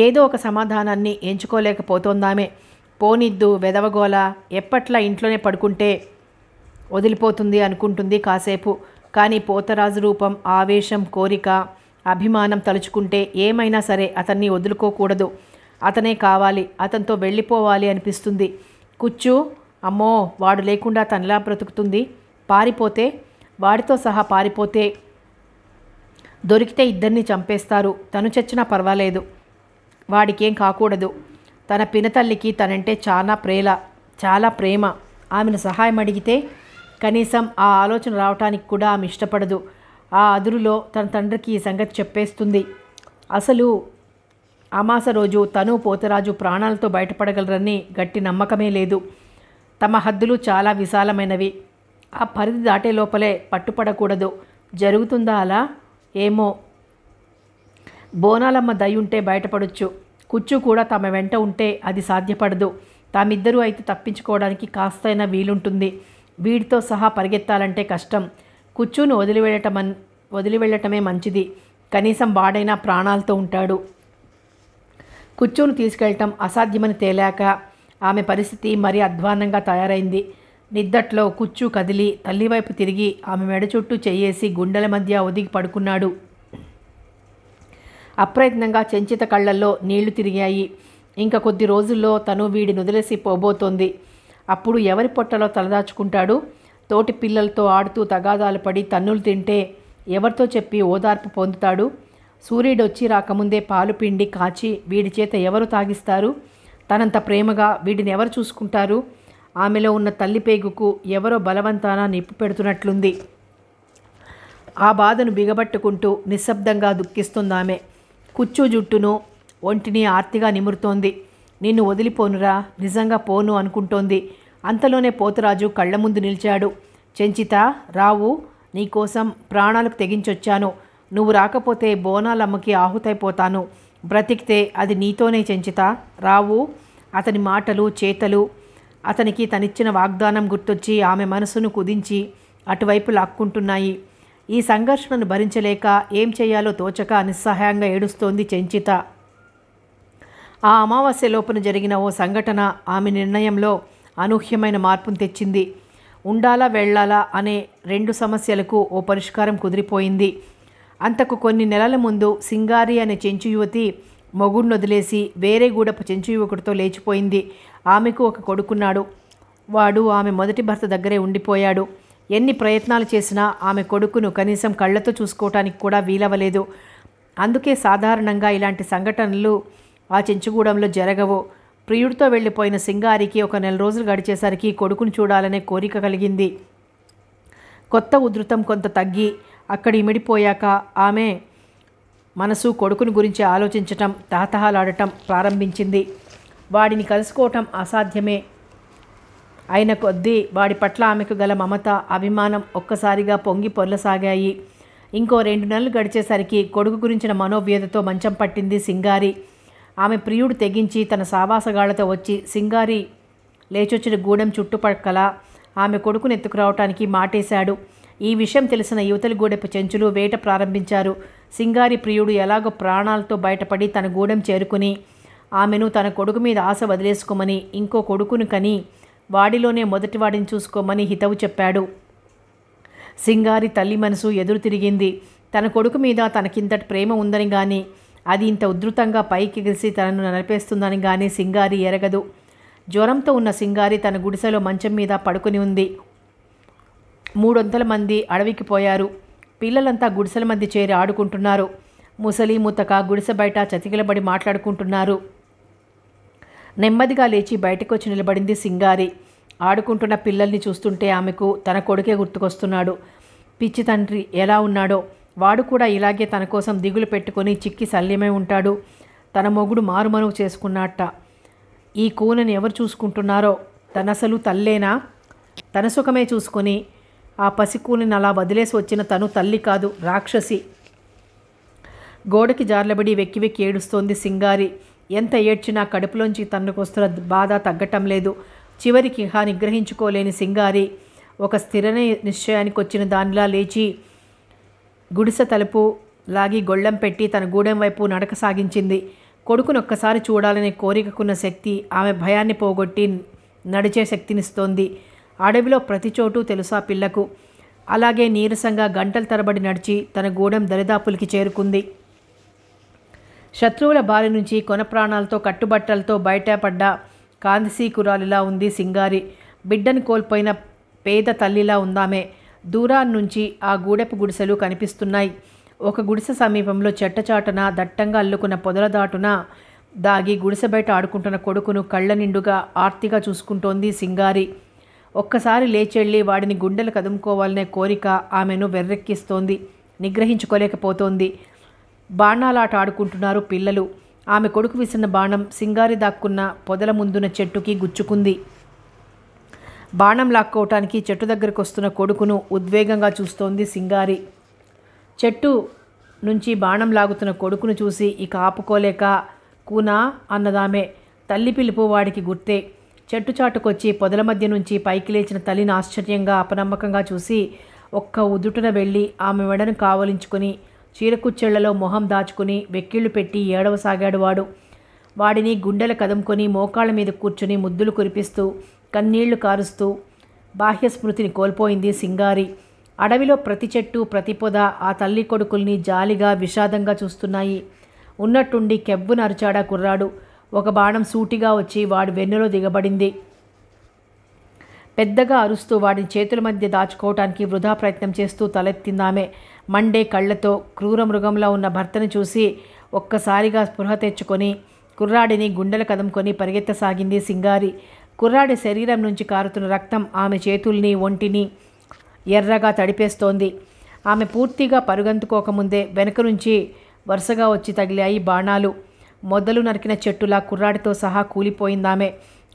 ఏదో ఒక సమాధానాన్ని ఎంచుకోలేకపోతుందామే పోనిద్దు వెదవగోల ఎప్పట్లా ఇంట్లోనే పడుకుంటే వదిలిపోతుంది అనుకుంటుంది కాసేపు కానీ పోతరాజు రూపం ఆవేశం కోరిక అభిమానం తలుచుకుంటే ఏమైనా సరే అతన్ని వదులుకోకూడదు అతనే కావాలి అతనితో వెళ్ళిపోవాలి అనిపిస్తుంది కుచ్చు అమ్మో వాడు లేకుండా తనలా బ్రతుకుతుంది పారిపోతే వాడితో సహా పారిపోతే దొరికితే ఇద్దరిని చంపేస్తారు తను చచ్చినా పర్వాలేదు వాడికేం కాకూడదు తన పినతల్లికి తనంటే చాలా ప్రేల చాలా ప్రేమ ఆమెను సహాయం అడిగితే కనీసం ఆ ఆలోచన రావటానికి కూడా ఆమె ఇష్టపడదు ఆ అదురులో తన తండ్రికి ఈ సంగతి చెప్పేస్తుంది అసలు అమాస రోజు తను పోతరాజు ప్రాణాలతో బయటపడగలరని గట్టి నమ్మకమే లేదు తమ హద్దులు చాలా విశాలమైనవి ఆ పరిధి దాటే లోపలే పట్టుపడకూడదు జరుగుతుందా అలా ఏమో బోనాలమ్మ దయ్యుంటే బయటపడొచ్చు కుచ్చు కూడా తమ వెంట ఉంటే అది సాధ్యపడదు తామిద్దరూ అయితే తప్పించుకోవడానికి కాస్తైనా వీలుంటుంది వీడితో సహా పరిగెత్తాలంటే కష్టం కుచ్చును వదిలి వదిలివెళ్ళటమే మంచిది కనీసం వాడైనా ప్రాణాలతో ఉంటాడు కూర్చొని తీసుకెళ్లటం అసాధ్యమని తేలాక ఆమె పరిస్థితి మరీ అధ్వాన్నంగా తయారైంది నిద్దట్లో కుచ్చు కదిలి తల్లివైపు తిరిగి ఆమె మెడ చుట్టూ చేయేసి గుండెల మధ్య ఒదిగి పడుకున్నాడు అప్రయత్నంగా చెంచిత కళ్ళల్లో నీళ్లు తిరిగాయి ఇంకా కొద్ది రోజుల్లో తను వీడి నుదిలేసి పోబోతోంది అప్పుడు ఎవరి పొట్టలో తలదాచుకుంటాడు తోటి పిల్లలతో ఆడుతూ తగాదాలు పడి తన్నులు తింటే ఎవరితో చెప్పి ఓదార్పు పొందుతాడు సూర్యుడు వచ్చి రాకముందే పాలు పిండి కాచి వీడి చేత ఎవరు తాగిస్తారు తనంత ప్రేమగా వీడిని ఎవరు చూసుకుంటారు ఆమెలో ఉన్న తల్లి పేగుకు ఎవరో బలవంతాన నిప్పు పెడుతున్నట్లుంది ఆ బాధను బిగబట్టుకుంటూ నిశ్శబ్దంగా దుఃఖిస్తుంది ఆమె కుచ్చు జుట్టును ఒంటిని ఆర్తిగా నిమురుతోంది నిన్ను వదిలిపోనురా నిజంగా పోను అనుకుంటోంది అంతలోనే పోతురాజు కళ్ళ ముందు నిలిచాడు చెంచిత రావు నీకోసం ప్రాణాలకు తెగించొచ్చాను నువ్వు రాకపోతే బోనాలమ్మకి ఆహుతైపోతాను బ్రతికితే అది నీతోనే చెంచుతా రావు అతని మాటలు చేతలు అతనికి తనిచ్చిన వాగ్దానం గుర్తొచ్చి ఆమె మనసును కుదించి అటువైపు లాక్కుంటున్నాయి ఈ సంఘర్షణను భరించలేక ఏం చేయాలో తోచక నిస్సహాయంగా ఏడుస్తోంది చెంచిత ఆ అమావాస్య లోపల జరిగిన ఓ సంఘటన ఆమె నిర్ణయంలో అనూహ్యమైన మార్పును తెచ్చింది ఉండాలా వెళ్ళాలా అనే రెండు సమస్యలకు ఓ పరిష్కారం కుదిరిపోయింది అంతకు కొన్ని నెలల ముందు సింగారి అనే చెంచు యువతి మొగుడిని వదిలేసి వేరే గూడపు చెంచు యువకుడితో లేచిపోయింది ఆమెకు ఒక కొడుకున్నాడు వాడు ఆమె మొదటి భర్త దగ్గరే ఉండిపోయాడు ఎన్ని ప్రయత్నాలు చేసినా ఆమె కొడుకును కనీసం కళ్ళతో చూసుకోవటానికి కూడా వీలవలేదు అందుకే సాధారణంగా ఇలాంటి సంఘటనలు ఆ చెంచుగూడంలో జరగవు ప్రియుడితో వెళ్ళిపోయిన సింగారికి ఒక నెల రోజులు గడిచేసరికి కొడుకును చూడాలనే కోరిక కలిగింది కొత్త ఉధృతం కొంత తగ్గి అక్కడి ఇమిడిపోయాక ఆమె మనసు కొడుకుని గురించి ఆలోచించటం తాతహలాడటం ప్రారంభించింది వాడిని కలుసుకోవటం అసాధ్యమే అయిన కొద్దీ వాడి పట్ల ఆమెకు గల మమత అభిమానం ఒక్కసారిగా పొంగి పొర్లసాగాయి ఇంకో రెండు నెలలు గడిచేసరికి కొడుకు గురించిన మనోవ్యధతో మంచం పట్టింది సింగారి ఆమె ప్రియుడు తెగించి తన సావాసగాళ్లతో వచ్చి సింగారి లేచొచ్చిన గూడెం చుట్టుపక్కల ఆమె కొడుకుని ఎత్తుకురావటానికి మాటేశాడు ఈ విషయం తెలిసిన యువతలు గూడెపు చెంచులు వేట ప్రారంభించారు సింగారి ప్రియుడు ఎలాగో ప్రాణాలతో బయటపడి తన గూడెం చేరుకుని ఆమెను తన కొడుకు మీద ఆశ వదిలేసుకోమని ఇంకో కొడుకును కని వాడిలోనే మొదటివాడిని చూసుకోమని హితవు చెప్పాడు సింగారి తల్లి మనసు ఎదురు తిరిగింది తన కొడుకు మీద తనకింతటి ప్రేమ ఉందని కానీ అది ఇంత ఉధృతంగా పైకి గెలిసి తనను నడిపేస్తుందని కానీ సింగారి ఎరగదు జ్వరంతో ఉన్న సింగారి తన గుడిసెలో మంచం మీద పడుకుని ఉంది మూడొందల మంది అడవికి పోయారు పిల్లలంతా గుడిసెల మధ్య చేరి ఆడుకుంటున్నారు ముసలి ముతక గుడిసె బయట చతికిలబడి మాట్లాడుకుంటున్నారు నెమ్మదిగా లేచి బయటకు వచ్చి నిలబడింది సింగారి ఆడుకుంటున్న పిల్లల్ని చూస్తుంటే ఆమెకు తన కొడుకే గుర్తుకొస్తున్నాడు పిచ్చి తండ్రి ఎలా ఉన్నాడో వాడు కూడా ఇలాగే తన కోసం దిగులు పెట్టుకొని చిక్కి శల్యమై ఉంటాడు తన మొగుడు మారుమరుగు చేసుకున్నట్ట ఈ కూనని ఎవరు చూసుకుంటున్నారో తనసలు తల్లేనా తన సుఖమే చూసుకొని ఆ పసికూలిని అలా వదిలేసి వచ్చిన తను తల్లి కాదు రాక్షసి గోడకి జార్లబడి వెక్కి వెక్కి ఏడుస్తోంది సింగారి ఎంత ఏడ్చినా కడుపులోంచి తనకు వస్తున్న బాధ తగ్గటం లేదు చివరికి హా నిగ్రహించుకోలేని సింగారి ఒక స్థిర నిశ్చయానికి వచ్చిన దానిలా లేచి గుడిసె తలుపు లాగి గొళ్ళెం పెట్టి తన గూడెం వైపు నడక సాగించింది కొడుకును ఒక్కసారి చూడాలనే కోరికకున్న శక్తి ఆమె భయాన్ని పోగొట్టి నడిచే శక్తినిస్తోంది అడవిలో ప్రతి చోటు తెలుసా పిల్లకు అలాగే నీరసంగా గంటల తరబడి నడిచి తన గూడెం దరిదాపులకి చేరుకుంది శత్రువుల బారి నుంచి కొన ప్రాణాలతో కట్టుబట్టలతో బయటపడ్డ కాందిసీ కురాలిలా ఉంది సింగారి బిడ్డను కోల్పోయిన పేద తల్లిలా ఉందామే దూరాన్నించి ఆ గూడెపు గుడిసెలు కనిపిస్తున్నాయి ఒక గుడిసె సమీపంలో చెట్టచాటన దట్టంగా అల్లుకున్న పొదల దాటున దాగి గుడిసె బయట ఆడుకుంటున్న కొడుకును కళ్ళ నిండుగా ఆర్తిగా చూసుకుంటోంది సింగారి ఒక్కసారి లేచెళ్ళి వాడిని గుండెలు కదుముకోవాలనే కోరిక ఆమెను వెర్రెక్కిస్తోంది నిగ్రహించుకోలేకపోతోంది బాణాలాట ఆడుకుంటున్నారు పిల్లలు ఆమె కొడుకు విసిన బాణం సింగారి దాక్కున్న పొదల ముందున్న చెట్టుకి గుచ్చుకుంది బాణం లాక్కోవటానికి చెట్టు దగ్గరకు వస్తున్న కొడుకును ఉద్వేగంగా చూస్తోంది సింగారి చెట్టు నుంచి బాణం లాగుతున్న కొడుకును చూసి ఇక ఆపుకోలేక కూనా అన్నదామే తల్లి పిలుపు వాడికి గుర్తే చెట్టు చాటుకొచ్చి పొదల మధ్య నుంచి పైకి లేచిన తల్లిని ఆశ్చర్యంగా అపనమ్మకంగా చూసి ఒక్క ఉదుటన వెళ్ళి ఆమె వెడను కావలించుకుని చీరకుచ్చెళ్లలో మొహం దాచుకుని వెక్కిళ్ళు పెట్టి ఏడవసాగాడు వాడు వాడిని గుండెలు కదుముకొని మోకాళ్ళ మీద కూర్చుని ముద్దులు కురిపిస్తూ కన్నీళ్లు కారుస్తూ బాహ్య స్మృతిని కోల్పోయింది సింగారి అడవిలో ప్రతి చెట్టు ప్రతి పొద ఆ తల్లి కొడుకుల్ని జాలిగా విషాదంగా చూస్తున్నాయి ఉన్నట్టుండి కెవ్వున అరిచాడా కుర్రాడు ఒక బాణం సూటిగా వచ్చి వాడి వెన్నులో దిగబడింది పెద్దగా అరుస్తూ వాడిని చేతుల మధ్య దాచుకోవటానికి వృధా ప్రయత్నం చేస్తూ తలెత్తిందామె మండే కళ్ళతో క్రూర మృగంలో ఉన్న భర్తను చూసి ఒక్కసారిగా స్పృహ తెచ్చుకొని కుర్రాడిని గుండెలు కదుముకొని పరిగెత్తసాగింది సింగారి కుర్రాడి శరీరం నుంచి కారుతున్న రక్తం ఆమె చేతుల్ని ఒంటిని ఎర్రగా తడిపేస్తోంది ఆమె పూర్తిగా పరుగంతుకోకముందే వెనక నుంచి వరుసగా వచ్చి తగిలాయి బాణాలు మొదలు నరికిన చెట్టులా కుర్రాడితో సహా కూలిపోయిందామే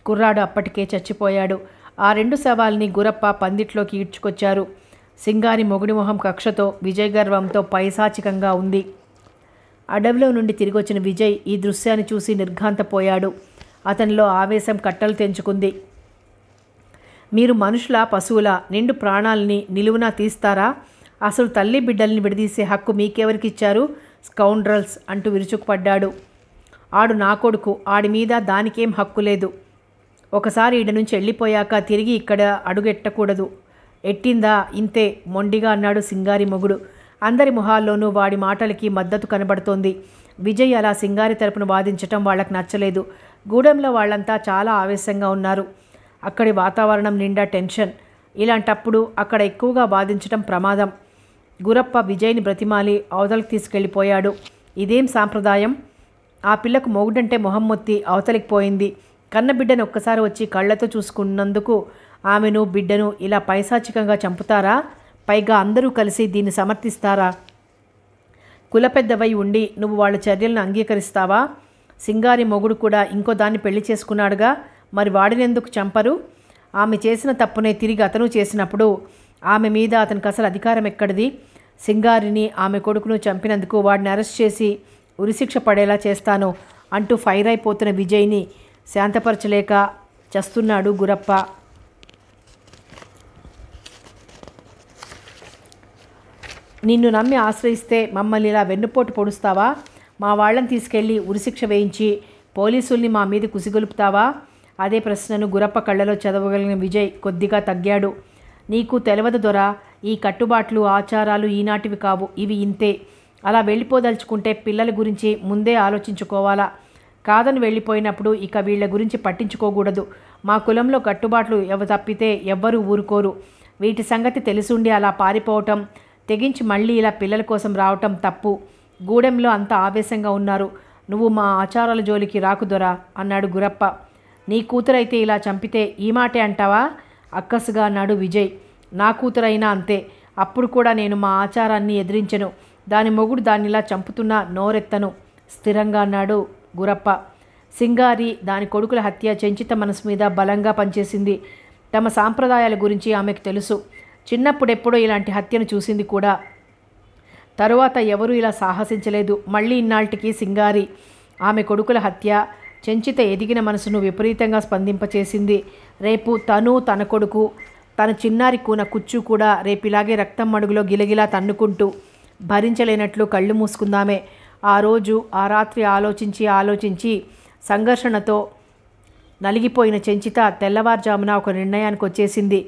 కుర్రాడు అప్పటికే చచ్చిపోయాడు ఆ రెండు శవాల్ని గురప్ప పందిట్లోకి ఈడ్చుకొచ్చారు సింగారి మొగుడి మొహం కక్షతో విజయ గర్వంతో పైశాచికంగా ఉంది అడవిలో నుండి తిరిగొచ్చిన విజయ్ ఈ దృశ్యాన్ని చూసి నిర్ఘాంతపోయాడు అతనిలో ఆవేశం కట్టలు తెంచుకుంది మీరు మనుషుల పశువుల నిండు ప్రాణాలని నిలువున తీస్తారా అసలు తల్లి బిడ్డల్ని విడదీసే హక్కు మీకెవరికిచ్చారు స్కౌండ్రల్స్ అంటూ విరుచుకుపడ్డాడు ఆడు నా కొడుకు ఆడి మీద దానికేం హక్కు లేదు ఒకసారి ఈడ నుంచి వెళ్ళిపోయాక తిరిగి ఇక్కడ అడుగెట్టకూడదు ఎట్టిందా ఇంతే మొండిగా అన్నాడు సింగారి మొగుడు అందరి మొహాల్లోనూ వాడి మాటలకి మద్దతు కనబడుతోంది విజయ్ అలా సింగారి తరపున వాదించటం వాళ్ళకి నచ్చలేదు గూడెంలో వాళ్ళంతా చాలా ఆవేశంగా ఉన్నారు అక్కడి వాతావరణం నిండా టెన్షన్ ఇలాంటప్పుడు అక్కడ ఎక్కువగా వాదించటం ప్రమాదం గురప్ప విజయ్ని బ్రతిమాలి అవతలకు తీసుకెళ్ళిపోయాడు ఇదేం సాంప్రదాయం ఆ పిల్లకు మొగుడంటే మొహమ్మొత్తి అవతలికి పోయింది కన్నబిడ్డను ఒక్కసారి వచ్చి కళ్ళతో చూసుకున్నందుకు ఆమెను బిడ్డను ఇలా పైశాచికంగా చంపుతారా పైగా అందరూ కలిసి దీన్ని సమర్థిస్తారా కుల పెద్దవై ఉండి నువ్వు వాళ్ళ చర్యలను అంగీకరిస్తావా సింగారి మొగుడు కూడా ఇంకో దాన్ని పెళ్లి చేసుకున్నాడుగా మరి వాడినెందుకు చంపరు ఆమె చేసిన తప్పునే తిరిగి అతను చేసినప్పుడు ఆమె మీద అతనికి అసలు అధికారం ఎక్కడిది సింగారిని ఆమె కొడుకును చంపినందుకు వాడిని అరెస్ట్ చేసి ఉరిశిక్ష పడేలా చేస్తాను అంటూ ఫైర్ అయిపోతున్న విజయ్ని శాంతపరచలేక చస్తున్నాడు గురప్ప నిన్ను నమ్మి ఆశ్రయిస్తే మమ్మల్ని ఇలా వెన్నుపోటు పొడుస్తావా మా వాళ్ళని తీసుకెళ్ళి ఉరిశిక్ష వేయించి పోలీసుల్ని మా మీద కుసిగొలుపుతావా అదే ప్రశ్నను గురప్ప కళ్ళలో చదవగలిగిన విజయ్ కొద్దిగా తగ్గాడు నీకు తెలవదు దొర ఈ కట్టుబాట్లు ఆచారాలు ఈనాటివి కావు ఇవి ఇంతే అలా వెళ్ళిపోదలుచుకుంటే పిల్లల గురించి ముందే ఆలోచించుకోవాలా కాదని వెళ్ళిపోయినప్పుడు ఇక వీళ్ళ గురించి పట్టించుకోకూడదు మా కులంలో కట్టుబాట్లు ఎవ తప్పితే ఎవ్వరూ ఊరుకోరు వీటి సంగతి తెలిసుండి అలా పారిపోవటం తెగించి మళ్ళీ ఇలా పిల్లల కోసం రావటం తప్పు గూడెంలో అంత ఆవేశంగా ఉన్నారు నువ్వు మా ఆచారాల జోలికి రాకుదొరా అన్నాడు గురప్ప నీ కూతురైతే ఇలా చంపితే ఈ మాటే అంటావా అక్కసుగా అన్నాడు విజయ్ నా కూతురైనా అంతే అప్పుడు కూడా నేను మా ఆచారాన్ని ఎదిరించను దాని మొగుడు దానిలా చంపుతున్నా నోరెత్తను స్థిరంగా అన్నాడు గురప్ప సింగారి దాని కొడుకుల హత్య చెంచిత మనసు మీద బలంగా పనిచేసింది తమ సాంప్రదాయాల గురించి ఆమెకు తెలుసు చిన్నప్పుడెప్పుడో ఇలాంటి హత్యను చూసింది కూడా తరువాత ఎవరూ ఇలా సాహసించలేదు మళ్ళీ ఇన్నాళ్ళకి సింగారి ఆమె కొడుకుల హత్య చెంచిత ఎదిగిన మనసును విపరీతంగా స్పందింపచేసింది రేపు తను తన కొడుకు తన చిన్నారి కూన కుచ్చు కూడా రేపిలాగే రక్తం మడుగులో గిలగిలా తన్నుకుంటూ భరించలేనట్లు కళ్ళు మూసుకుందామే ఆ రోజు ఆ రాత్రి ఆలోచించి ఆలోచించి సంఘర్షణతో నలిగిపోయిన చెంచిత తెల్లవారుజామున ఒక నిర్ణయానికి వచ్చేసింది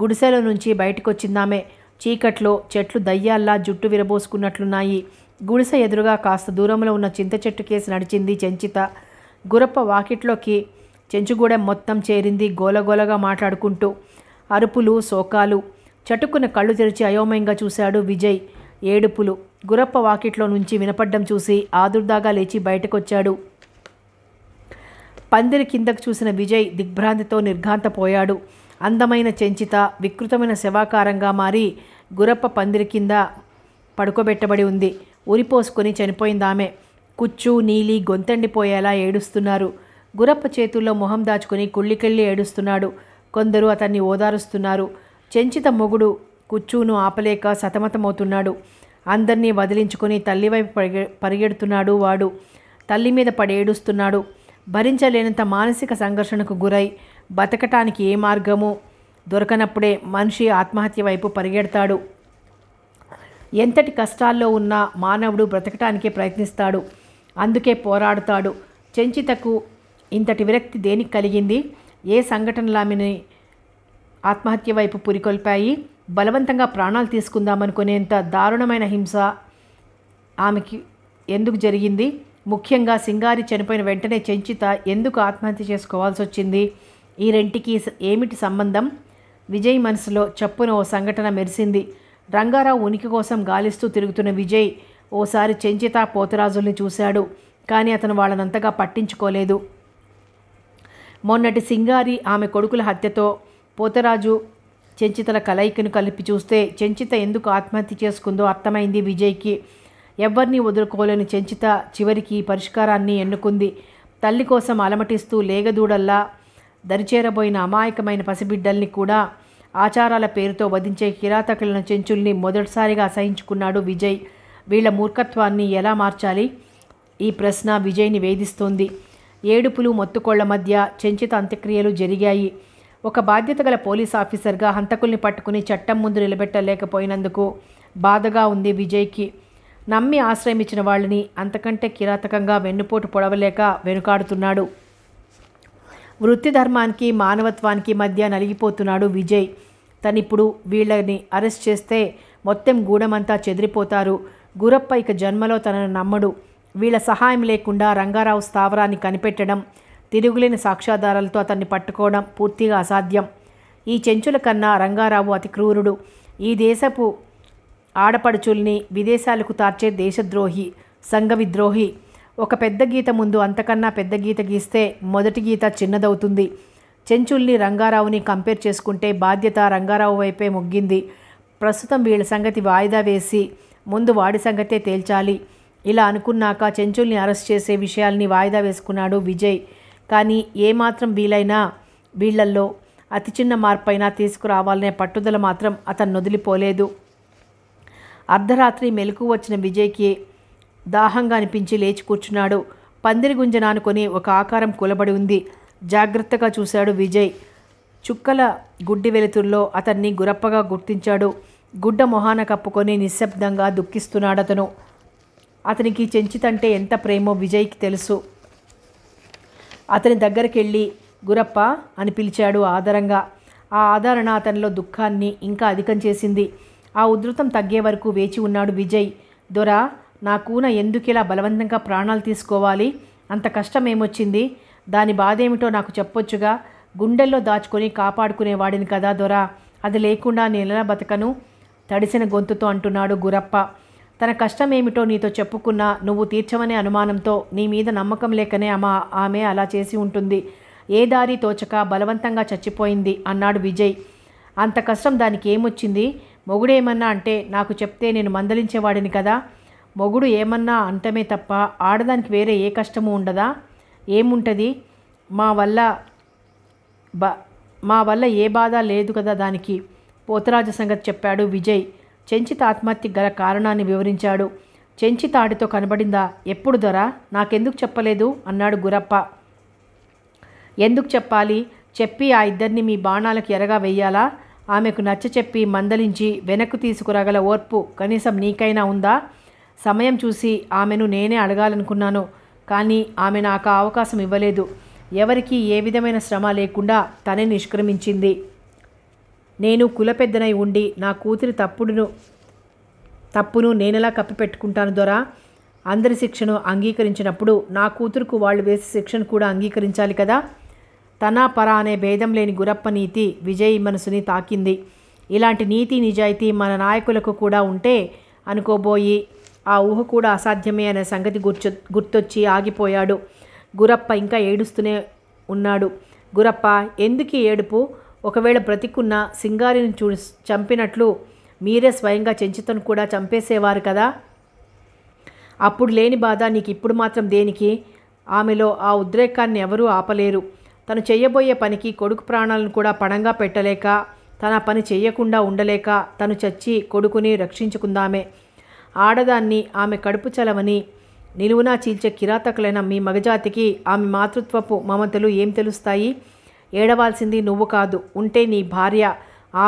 గుడిసెల నుంచి బయటకొచ్చిందామే చీకట్లో చెట్లు దయ్యాల్లా జుట్టు విరబోసుకున్నట్లున్నాయి గుడిసె ఎదురుగా కాస్త దూరంలో ఉన్న చింత చెట్టు కేసి నడిచింది చెంచిత గురప్ప వాకిట్లోకి చెంచుగూడెం మొత్తం చేరింది గోలగోలగా మాట్లాడుకుంటూ అరుపులు శోకాలు చటుక్కున కళ్ళు తెరిచి అయోమయంగా చూశాడు విజయ్ ఏడుపులు గురప్ప వాకిట్లో నుంచి వినపడ్డం చూసి ఆదుర్దాగా లేచి బయటకొచ్చాడు పందిరి కిందకు చూసిన విజయ్ దిగ్భ్రాంతితో నిర్ఘాంతపోయాడు అందమైన చెంచిత వికృతమైన శవాకారంగా మారి గురప్ప పందిరి కింద పడుకోబెట్టబడి ఉంది ఉరిపోసుకొని చనిపోయిందామె కుచ్చు నీలి గొంతండిపోయేలా ఏడుస్తున్నారు గురప్ప చేతుల్లో మొహం దాచుకుని కుళ్ళికెళ్ళి ఏడుస్తున్నాడు కొందరు అతన్ని ఓదారుస్తున్నారు చెంచిత మొగుడు కుచ్చును ఆపలేక సతమతమవుతున్నాడు అందరినీ వదిలించుకుని తల్లివైపు పరిగె పరిగెడుతున్నాడు వాడు తల్లి మీద పడి ఏడుస్తున్నాడు భరించలేనంత మానసిక సంఘర్షణకు గురై బతకటానికి ఏ మార్గము దొరకనప్పుడే మనిషి ఆత్మహత్య వైపు పరిగెడతాడు ఎంతటి కష్టాల్లో ఉన్న మానవుడు బ్రతకటానికే ప్రయత్నిస్తాడు అందుకే పోరాడుతాడు చెంచితకు ఇంతటి విరక్తి దేనికి కలిగింది ఏ సంఘటనలు ఆమెని ఆత్మహత్య వైపు పురికొల్పాయి బలవంతంగా ప్రాణాలు తీసుకుందామనుకునేంత దారుణమైన హింస ఆమెకి ఎందుకు జరిగింది ముఖ్యంగా సింగారి చనిపోయిన వెంటనే చెంచిత ఎందుకు ఆత్మహత్య చేసుకోవాల్సి వచ్చింది ఈ రెంటికి ఏమిటి సంబంధం విజయ్ మనసులో చప్పున ఓ సంఘటన మెరిసింది రంగారావు ఉనికి కోసం గాలిస్తూ తిరుగుతున్న విజయ్ ఓసారి చెంచిత పోతరాజుల్ని చూశాడు కానీ అతను వాళ్ళనంతగా పట్టించుకోలేదు మొన్నటి సింగారి ఆమె కొడుకుల హత్యతో పోతరాజు చెంచితల కలయికను కలిపి చూస్తే చెంచిత ఎందుకు ఆత్మహత్య చేసుకుందో అర్థమైంది విజయ్కి ఎవరిని వదులుకోలేని చెంచిత చివరికి పరిష్కారాన్ని ఎన్నుకుంది తల్లి కోసం అలమటిస్తూ లేగదూడల్లా దరిచేరబోయిన అమాయకమైన పసిబిడ్డల్ని కూడా ఆచారాల పేరుతో వధించే కిరాతకులను చెంచుల్ని మొదటిసారిగా అసహించుకున్నాడు విజయ్ వీళ్ళ మూర్ఖత్వాన్ని ఎలా మార్చాలి ఈ ప్రశ్న విజయ్ని వేధిస్తోంది ఏడుపులు మొత్తుకోళ్ల మధ్య చెంచిత అంత్యక్రియలు జరిగాయి ఒక బాధ్యత గల పోలీస్ ఆఫీసర్గా హంతకుల్ని పట్టుకుని చట్టం ముందు నిలబెట్టలేకపోయినందుకు బాధగా ఉంది విజయ్కి నమ్మి ఆశ్రయం ఇచ్చిన వాళ్ళని అంతకంటే కిరాతకంగా వెన్నుపోటు పొడవలేక వెనుకాడుతున్నాడు వృత్తి ధర్మానికి మానవత్వానికి మధ్య నలిగిపోతున్నాడు విజయ్ తనిప్పుడు వీళ్ళని అరెస్ట్ చేస్తే మొత్తం గూడమంతా చెదిరిపోతారు గురప్ప ఇక జన్మలో తనను నమ్మడు వీళ్ళ సహాయం లేకుండా రంగారావు స్థావరాన్ని కనిపెట్టడం తిరుగులేని సాక్ష్యాధారాలతో అతన్ని పట్టుకోవడం పూర్తిగా అసాధ్యం ఈ చెంచుల కన్నా రంగారావు అతి క్రూరుడు ఈ దేశపు ఆడపడుచుల్ని విదేశాలకు తార్చే దేశద్రోహి సంఘ విద్రోహి ఒక పెద్ద గీత ముందు అంతకన్నా పెద్ద గీత గీస్తే మొదటి గీత చిన్నదవుతుంది చెంచుల్ని రంగారావుని కంపేర్ చేసుకుంటే బాధ్యత రంగారావు వైపే మొగ్గింది ప్రస్తుతం వీళ్ళ సంగతి వాయిదా వేసి ముందు వాడి సంగతే తేల్చాలి ఇలా అనుకున్నాక చెంచుల్ని అరెస్ట్ చేసే విషయాల్ని వాయిదా వేసుకున్నాడు విజయ్ కానీ ఏమాత్రం వీలైనా వీళ్లల్లో అతి చిన్న మార్పైనా తీసుకురావాలనే పట్టుదల మాత్రం అతను వదిలిపోలేదు అర్ధరాత్రి మెలకు వచ్చిన విజయ్కి దాహంగా అనిపించి లేచి కూర్చున్నాడు పందిరి గుంజనానుకొని ఒక ఆకారం కూలబడి ఉంది జాగ్రత్తగా చూశాడు విజయ్ చుక్కల గుడ్డి వెలుతుల్లో అతన్ని గురప్పగా గుర్తించాడు గుడ్డ మొహాన కప్పుకొని నిశ్శబ్దంగా దుఃఖిస్తున్నాడు అతను అతనికి చెంచితంటే ఎంత ప్రేమో విజయ్కి తెలుసు అతని దగ్గరికి వెళ్ళి గురప్ప అని పిలిచాడు ఆదరంగా ఆ ఆదరణ అతనిలో దుఃఖాన్ని ఇంకా అధికం చేసింది ఆ ఉధృతం తగ్గే వరకు వేచి ఉన్నాడు విజయ్ దొర నా కూన ఎందుకిలా బలవంతంగా ప్రాణాలు తీసుకోవాలి అంత కష్టం ఏమొచ్చింది దాని బాధేమిటో నాకు చెప్పొచ్చుగా గుండెల్లో దాచుకొని కాపాడుకునేవాడిని కదా దొర అది లేకుండా నేను బతకను తడిసిన గొంతుతో అంటున్నాడు గురప్ప తన కష్టం ఏమిటో నీతో చెప్పుకున్నా నువ్వు తీర్చవనే అనుమానంతో నీ మీద నమ్మకం లేకనే ఆమె ఆమె అలా చేసి ఉంటుంది ఏ దారి తోచక బలవంతంగా చచ్చిపోయింది అన్నాడు విజయ్ అంత కష్టం దానికి ఏమొచ్చింది మొగుడేమన్నా అంటే నాకు చెప్తే నేను మందలించేవాడిని కదా మొగుడు ఏమన్నా అంటమే తప్ప ఆడదానికి వేరే ఏ కష్టము ఉండదా ఏముంటుంది మా వల్ల బా మా వల్ల ఏ బాధ లేదు కదా దానికి పోతరాజు సంగతి చెప్పాడు విజయ్ చెంచిత ఆత్మహత్యకు గల కారణాన్ని వివరించాడు చెంచిత ఆడితో కనబడిందా ఎప్పుడు దొర నాకెందుకు చెప్పలేదు అన్నాడు గురప్ప ఎందుకు చెప్పాలి చెప్పి ఆ ఇద్దరిని మీ బాణాలకు ఎరగా వెయ్యాలా ఆమెకు నచ్చ చెప్పి మందలించి వెనక్కు తీసుకురాగల ఓర్పు కనీసం నీకైనా ఉందా సమయం చూసి ఆమెను నేనే అడగాలనుకున్నాను కానీ ఆమె నాకు అవకాశం ఇవ్వలేదు ఎవరికీ ఏ విధమైన శ్రమ లేకుండా తనే నిష్క్రమించింది నేను కులపెద్దనై ఉండి నా కూతురి తప్పుడును తప్పును నేనెలా కప్పిపెట్టుకుంటాను దొరా అందరి శిక్షను అంగీకరించినప్పుడు నా కూతురుకు వాళ్ళు వేసే శిక్షను కూడా అంగీకరించాలి కదా తన పరా అనే భేదం లేని గురప్ప నీతి విజయ్ మనసుని తాకింది ఇలాంటి నీతి నిజాయితీ మన నాయకులకు కూడా ఉంటే అనుకోబోయి ఆ ఊహ కూడా అసాధ్యమే అనే సంగతి గుర్చొ గుర్తొచ్చి ఆగిపోయాడు గురప్ప ఇంకా ఏడుస్తూనే ఉన్నాడు గురప్ప ఎందుకు ఏడుపు ఒకవేళ బ్రతికున్న సింగారిని చూ చంపినట్లు మీరే స్వయంగా చెంచితను కూడా చంపేసేవారు కదా అప్పుడు లేని బాధ నీకు ఇప్పుడు మాత్రం దేనికి ఆమెలో ఆ ఉద్రేకాన్ని ఎవరూ ఆపలేరు తను చేయబోయే పనికి కొడుకు ప్రాణాలను కూడా పణంగా పెట్టలేక తన పని చేయకుండా ఉండలేక తను చచ్చి కొడుకుని రక్షించుకుందామే ఆడదాన్ని ఆమె కడుపు చలవని నిలువునా చీల్చే కిరాతకులైన మీ మగజాతికి ఆమె మాతృత్వపు మమతలు ఏం తెలుస్తాయి ఏడవాల్సింది నువ్వు కాదు ఉంటే నీ భార్య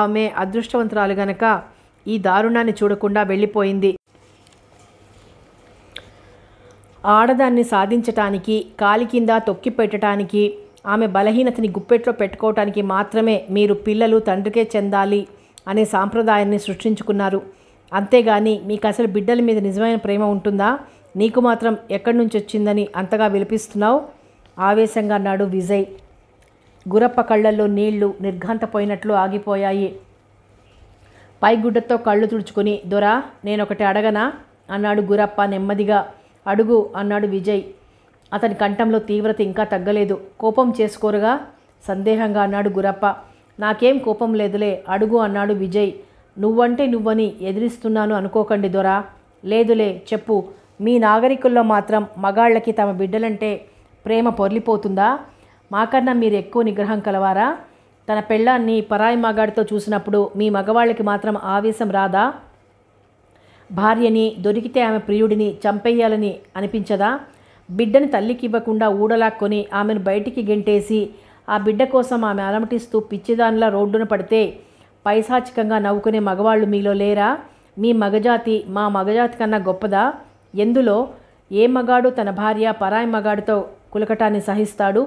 ఆమె అదృష్టవంతురాలు గనక ఈ దారుణాన్ని చూడకుండా వెళ్ళిపోయింది ఆడదాన్ని సాధించటానికి కాలి కింద తొక్కి పెట్టడానికి ఆమె బలహీనతని గుప్పెట్లో పెట్టుకోవటానికి మాత్రమే మీరు పిల్లలు తండ్రికే చెందాలి అనే సాంప్రదాయాన్ని సృష్టించుకున్నారు అంతేగాని మీకు అసలు బిడ్డల మీద నిజమైన ప్రేమ ఉంటుందా నీకు మాత్రం ఎక్కడి నుంచి వచ్చిందని అంతగా విలిపిస్తున్నావు ఆవేశంగా అన్నాడు విజయ్ గురప్ప కళ్ళల్లో నీళ్లు నిర్ఘాంతపోయినట్లు ఆగిపోయాయి పైగుడ్డతో కళ్ళు తుడుచుకుని దొరా నేనొకటి అడగనా అన్నాడు గురప్ప నెమ్మదిగా అడుగు అన్నాడు విజయ్ అతని కంఠంలో తీవ్రత ఇంకా తగ్గలేదు కోపం చేసుకోరుగా సందేహంగా అన్నాడు గురప్ప నాకేం కోపం లేదులే అడుగు అన్నాడు విజయ్ నువ్వంటే నువ్వని ఎదిరిస్తున్నాను అనుకోకండి దొరా లేదులే చెప్పు మీ నాగరికుల్లో మాత్రం మగాళ్ళకి తమ బిడ్డలంటే ప్రేమ పొర్లిపోతుందా మాకన్నా మీరు ఎక్కువ నిగ్రహం కలవారా తన పెళ్ళాన్ని పరాయి మగాడితో చూసినప్పుడు మీ మగవాళ్ళకి మాత్రం ఆవేశం రాదా భార్యని దొరికితే ఆమె ప్రియుడిని చంపేయాలని అనిపించదా బిడ్డని తల్లికి ఇవ్వకుండా ఊడలాక్కొని ఆమెను బయటికి గెంటేసి ఆ బిడ్డ కోసం ఆమె అలమటిస్తూ పిచ్చిదానిలా రోడ్డున పడితే పైశాచికంగా నవ్వుకునే మగవాళ్ళు మీలో లేరా మీ మగజాతి మా మగజాతి కన్నా గొప్పదా ఎందులో ఏ మగాడు తన భార్య పరాయి మగాడితో కులకటాన్ని సహిస్తాడు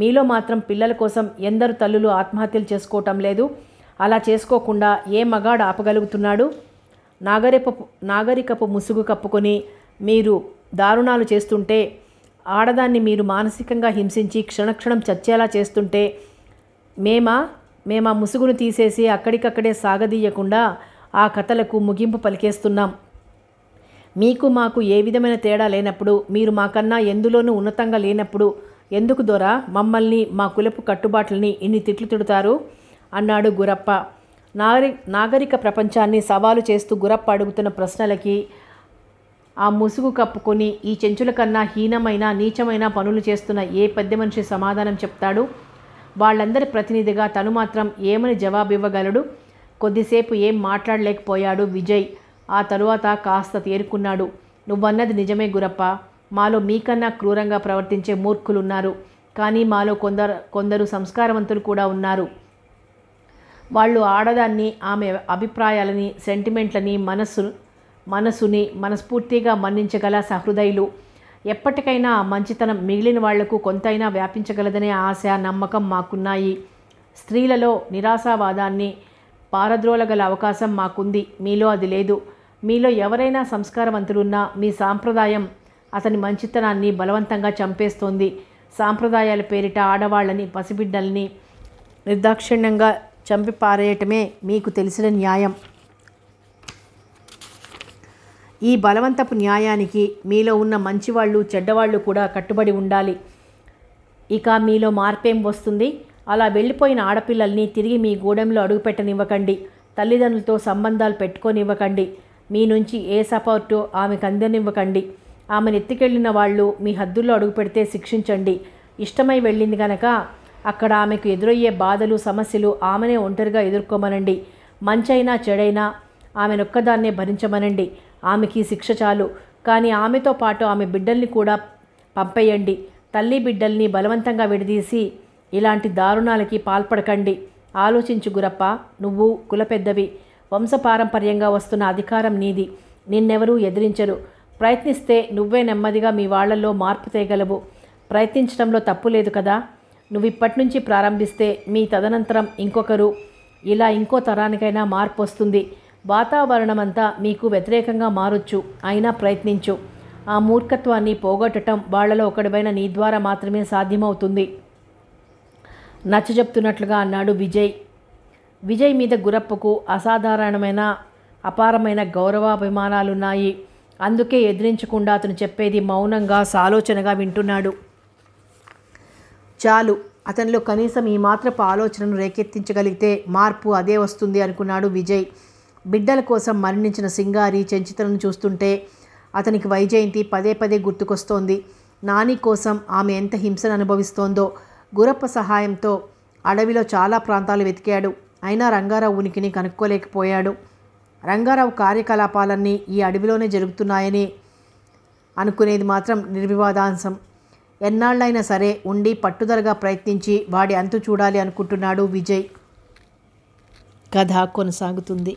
మీలో మాత్రం పిల్లల కోసం ఎందరు తల్లులు ఆత్మహత్యలు చేసుకోవటం లేదు అలా చేసుకోకుండా ఏ మగాడు ఆపగలుగుతున్నాడు నాగరికపు నాగరికపు ముసుగు కప్పుకొని మీరు దారుణాలు చేస్తుంటే ఆడదాన్ని మీరు మానసికంగా హింసించి క్షణక్షణం చచ్చేలా చేస్తుంటే మేమా మేమా ముసుగును తీసేసి అక్కడికక్కడే సాగదీయకుండా ఆ కథలకు ముగింపు పలికేస్తున్నాం మీకు మాకు ఏ విధమైన తేడా లేనప్పుడు మీరు మాకన్నా ఎందులోనూ ఉన్నతంగా లేనప్పుడు ఎందుకు దొరా మమ్మల్ని మా కులపు కట్టుబాట్లని ఇన్ని తిట్లు తిడతారు అన్నాడు గురప్ప నాగరి నాగరిక ప్రపంచాన్ని సవాలు చేస్తూ గురప్ప అడుగుతున్న ప్రశ్నలకి ఆ ముసుగు కప్పుకొని ఈ చెంచుల కన్నా హీనమైన నీచమైన పనులు చేస్తున్న ఏ పెద్ద మనిషి సమాధానం చెప్తాడు వాళ్ళందరి ప్రతినిధిగా తను మాత్రం ఏమని జవాబు ఇవ్వగలడు కొద్దిసేపు ఏం మాట్లాడలేకపోయాడు విజయ్ ఆ తరువాత కాస్త తేరుకున్నాడు నువ్వన్నది నిజమే గురప్ప మాలో మీకన్నా క్రూరంగా ప్రవర్తించే మూర్ఖులు ఉన్నారు కానీ మాలో కొందరు కొందరు సంస్కారవంతులు కూడా ఉన్నారు వాళ్ళు ఆడదాన్ని ఆమె అభిప్రాయాలని సెంటిమెంట్లని మనస్సు మనసుని మనస్ఫూర్తిగా మన్నించగల సహృదయులు ఎప్పటికైనా మంచితనం మిగిలిన వాళ్లకు కొంతైనా వ్యాపించగలదనే ఆశ నమ్మకం మాకున్నాయి స్త్రీలలో నిరాశావాదాన్ని పారద్రోలగల అవకాశం మాకుంది మీలో అది లేదు మీలో ఎవరైనా సంస్కారవంతులున్నా మీ సాంప్రదాయం అతని మంచితనాన్ని బలవంతంగా చంపేస్తోంది సాంప్రదాయాల పేరిట ఆడవాళ్ళని పసిబిడ్డల్ని నిర్దాక్షిణ్యంగా చంపి పారేయటమే మీకు తెలిసిన న్యాయం ఈ బలవంతపు న్యాయానికి మీలో ఉన్న మంచివాళ్ళు చెడ్డవాళ్ళు కూడా కట్టుబడి ఉండాలి ఇక మీలో మార్పేం వస్తుంది అలా వెళ్ళిపోయిన ఆడపిల్లల్ని తిరిగి మీ గూడెంలో అడుగుపెట్టనివ్వకండి తల్లిదండ్రులతో సంబంధాలు పెట్టుకోనివ్వకండి మీ నుంచి ఏ సపోర్టు ఆమెకు అందనివ్వకండి ఎత్తికెళ్లిన వాళ్ళు మీ హద్దుల్లో అడుగు పెడితే శిక్షించండి ఇష్టమై వెళ్ళింది గనక అక్కడ ఆమెకు ఎదురయ్యే బాధలు సమస్యలు ఆమెనే ఒంటరిగా ఎదుర్కోమనండి మంచైనా చెడైనా ఆమెనొక్కదాన్నే భరించమనండి ఆమెకి శిక్ష చాలు కానీ ఆమెతో పాటు ఆమె బిడ్డల్ని కూడా పంపేయండి తల్లి బిడ్డల్ని బలవంతంగా విడదీసి ఇలాంటి దారుణాలకి పాల్పడకండి ఆలోచించు గురప్ప నువ్వు కులపెద్దవి వంశపారంపర్యంగా వస్తున్న అధికారం నీది నిన్నెవరూ ఎదిరించరు ప్రయత్నిస్తే నువ్వే నెమ్మదిగా మీ వాళ్లలో మార్పు తేగలవు ప్రయత్నించడంలో తప్పు లేదు కదా నువ్వు ఇప్పటి నుంచి ప్రారంభిస్తే మీ తదనంతరం ఇంకొకరు ఇలా ఇంకో తరానికైనా మార్పు వస్తుంది వాతావరణం అంతా మీకు వ్యతిరేకంగా మారొచ్చు అయినా ప్రయత్నించు ఆ మూర్ఖత్వాన్ని పోగొట్టడం వాళ్లలో ఒకడిపైన నీ ద్వారా మాత్రమే సాధ్యమవుతుంది నచ్చజెప్తున్నట్లుగా అన్నాడు విజయ్ విజయ్ మీద గురప్పకు అసాధారణమైన అపారమైన గౌరవాభిమానాలున్నాయి అందుకే ఎదిరించకుండా అతను చెప్పేది మౌనంగా సాలోచనగా వింటున్నాడు చాలు అతనిలో కనీసం ఈ మాత్రపు ఆలోచనను రేకెత్తించగలిగితే మార్పు అదే వస్తుంది అనుకున్నాడు విజయ్ బిడ్డల కోసం మరణించిన సింగారి చెంచితలను చూస్తుంటే అతనికి వైజయంతి పదే పదే గుర్తుకొస్తోంది నాని కోసం ఆమె ఎంత హింసను అనుభవిస్తోందో గురప్ప సహాయంతో అడవిలో చాలా ప్రాంతాలు వెతికాడు అయినా రంగారావు ఉనికిని కనుక్కోలేకపోయాడు రంగారావు కార్యకలాపాలన్నీ ఈ అడవిలోనే జరుగుతున్నాయని అనుకునేది మాత్రం నిర్వివాదాంశం ఎన్నాళ్ళైనా సరే ఉండి పట్టుదలగా ప్రయత్నించి వాడి అంతు చూడాలి అనుకుంటున్నాడు విజయ్ కథ కొనసాగుతుంది